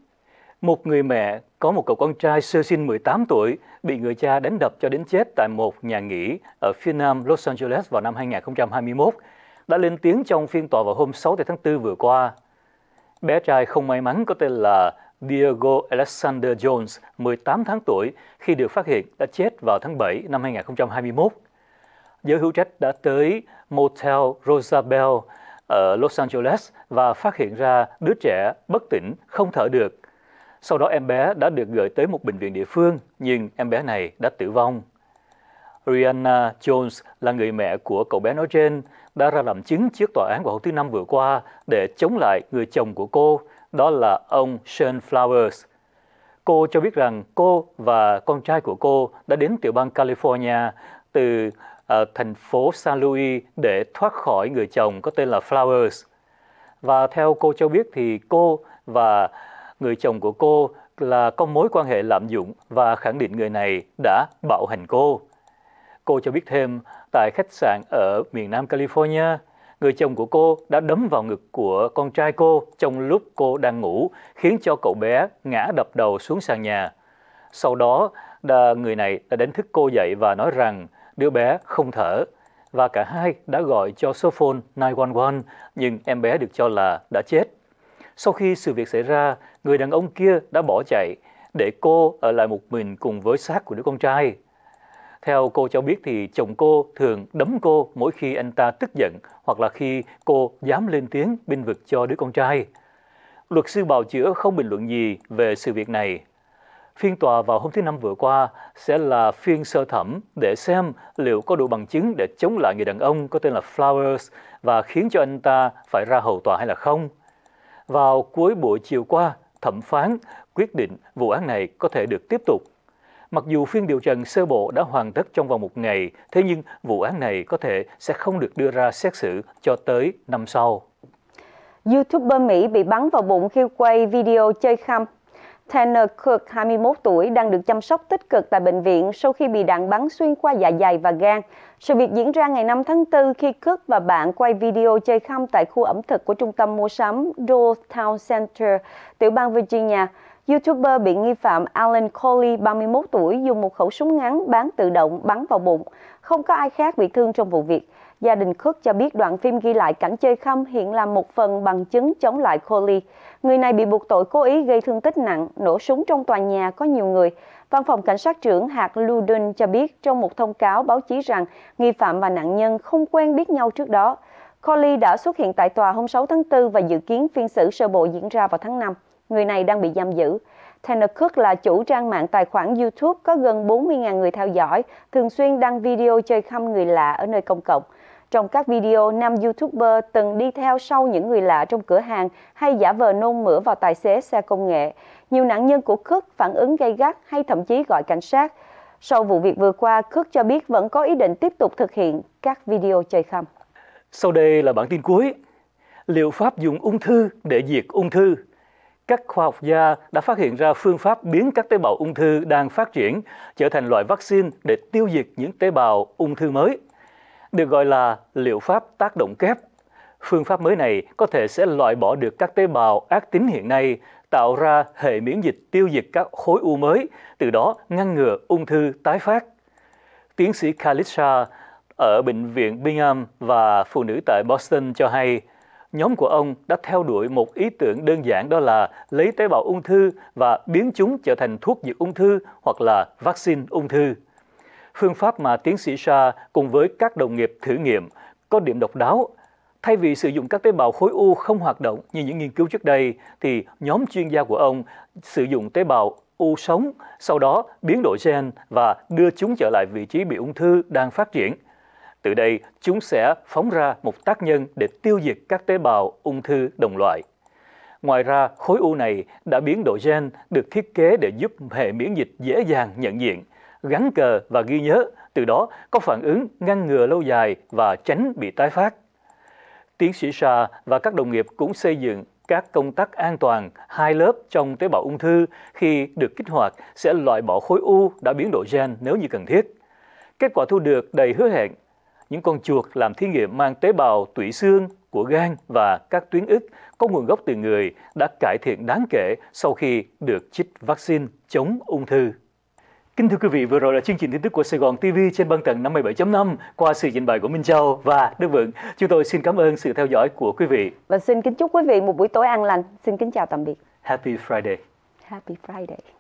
Một người mẹ có một cậu con trai sơ sinh 18 tuổi bị người cha đánh đập cho đến chết tại một nhà nghỉ ở phía nam Los Angeles vào năm 2021 đã lên tiếng trong phiên tòa vào hôm 6 tháng 4 vừa qua. Bé trai không may mắn có tên là Diego Alexander Jones, 18 tháng tuổi, khi được phát hiện đã chết vào tháng 7 năm 2021. Giới hữu trách đã tới Motel Rosabel ở Los Angeles và phát hiện ra đứa trẻ bất tỉnh, không thở được. Sau đó em bé đã được gửi tới một bệnh viện địa phương, nhưng em bé này đã tử vong. Rihanna Jones là người mẹ của cậu bé nói trên, đã ra làm chứng trước tòa án vào hôm thứ Năm vừa qua để chống lại người chồng của cô đó là ông Sean Flowers. Cô cho biết rằng cô và con trai của cô đã đến tiểu bang California từ uh, thành phố San Luis để thoát khỏi người chồng có tên là Flowers. Và theo cô cho biết thì cô và người chồng của cô là có mối quan hệ lạm dụng và khẳng định người này đã bạo hành cô. Cô cho biết thêm, tại khách sạn ở miền Nam California, người chồng của cô đã đấm vào ngực của con trai cô trong lúc cô đang ngủ, khiến cho cậu bé ngã đập đầu xuống sàn nhà. Sau đó, người này đã đánh thức cô dậy và nói rằng đứa bé không thở và cả hai đã gọi cho số phone 911 nhưng em bé được cho là đã chết. Sau khi sự việc xảy ra, người đàn ông kia đã bỏ chạy để cô ở lại một mình cùng với xác của đứa con trai. Theo cô cho biết thì chồng cô thường đấm cô mỗi khi anh ta tức giận hoặc là khi cô dám lên tiếng binh vực cho đứa con trai. Luật sư bào chữa không bình luận gì về sự việc này. Phiên tòa vào hôm thứ Năm vừa qua sẽ là phiên sơ thẩm để xem liệu có đủ bằng chứng để chống lại người đàn ông có tên là Flowers và khiến cho anh ta phải ra hầu tòa hay là không. Vào cuối buổi chiều qua, thẩm phán quyết định vụ án này có thể được tiếp tục Mặc dù phiên điều trần sơ bộ đã hoàn tất trong vòng một ngày, thế nhưng vụ án này có thể sẽ không được đưa ra xét xử cho tới năm sau. YouTuber Mỹ bị bắn vào bụng khi quay video chơi khăm Tanner Cook, 21 tuổi, đang được chăm sóc tích cực tại bệnh viện sau khi bị đạn bắn xuyên qua dạ dày và gan. Sự việc diễn ra ngày 5 tháng 4 khi Cook và bạn quay video chơi khăm tại khu ẩm thực của trung tâm mua sắm Doylestown Center, tiểu bang Virginia. YouTuber bị nghi phạm Alan Coley, 31 tuổi, dùng một khẩu súng ngắn bán tự động bắn vào bụng. Không có ai khác bị thương trong vụ việc. Gia đình Cook cho biết đoạn phim ghi lại cảnh chơi khăm hiện là một phần bằng chứng chống lại Coley. Người này bị buộc tội cố ý gây thương tích nặng, nổ súng trong tòa nhà có nhiều người. Văn phòng Cảnh sát trưởng hạt Luden cho biết trong một thông cáo báo chí rằng nghi phạm và nạn nhân không quen biết nhau trước đó. Coley đã xuất hiện tại tòa hôm 6 tháng 4 và dự kiến phiên xử sơ bộ diễn ra vào tháng 5 người này đang bị giam giữ. Tanner Cook là chủ trang mạng tài khoản YouTube có gần 40.000 người theo dõi, thường xuyên đăng video chơi khăm người lạ ở nơi công cộng. Trong các video, nam YouTuber từng đi theo sau những người lạ trong cửa hàng hay giả vờ nôn mửa vào tài xế xe công nghệ. Nhiều nạn nhân của Cook phản ứng gay gắt hay thậm chí gọi cảnh sát. Sau vụ việc vừa qua, Cook cho biết vẫn có ý định tiếp tục thực hiện các video chơi khăm. Sau đây là bản tin cuối. Liệu pháp dùng ung thư để diệt ung thư? các khoa học gia đã phát hiện ra phương pháp biến các tế bào ung thư đang phát triển trở thành loại vaccine để tiêu diệt những tế bào ung thư mới, được gọi là liệu pháp tác động kép. Phương pháp mới này có thể sẽ loại bỏ được các tế bào ác tính hiện nay, tạo ra hệ miễn dịch tiêu diệt các khối u mới, từ đó ngăn ngừa ung thư tái phát. Tiến sĩ Kalisha ở Bệnh viện Bingham và phụ nữ tại Boston cho hay, nhóm của ông đã theo đuổi một ý tưởng đơn giản đó là lấy tế bào ung thư và biến chúng trở thành thuốc diệt ung thư hoặc là vaccine ung thư. Phương pháp mà tiến sĩ Sha cùng với các đồng nghiệp thử nghiệm có điểm độc đáo. Thay vì sử dụng các tế bào khối u không hoạt động như những nghiên cứu trước đây, thì nhóm chuyên gia của ông sử dụng tế bào u sống, sau đó biến đổi gen và đưa chúng trở lại vị trí bị ung thư đang phát triển – từ đây, chúng sẽ phóng ra một tác nhân để tiêu diệt các tế bào ung thư đồng loại. Ngoài ra, khối u này đã biến đổi gen được thiết kế để giúp hệ miễn dịch dễ dàng nhận diện, gắn cờ và ghi nhớ, từ đó có phản ứng ngăn ngừa lâu dài và tránh bị tái phát. Tiến sĩ Sa và các đồng nghiệp cũng xây dựng các công tắc an toàn hai lớp trong tế bào ung thư khi được kích hoạt sẽ loại bỏ khối u đã biến đổi gen nếu như cần thiết. Kết quả thu được đầy hứa hẹn những con chuột làm thí nghiệm mang tế bào tủy xương của gan và các tuyến ức có nguồn gốc từ người đã cải thiện đáng kể sau khi được chích vaccine chống ung thư. Kính thưa quý vị, vừa rồi là chương trình tin tức của Sài Gòn TV trên băng tầng 57.5 qua sự trình bày của Minh Châu và Đức Vượng. Chúng tôi xin cảm ơn sự theo dõi của quý vị. Và xin kính chúc quý vị một buổi tối an lành. Xin kính chào tạm biệt. Happy Friday. Happy Friday.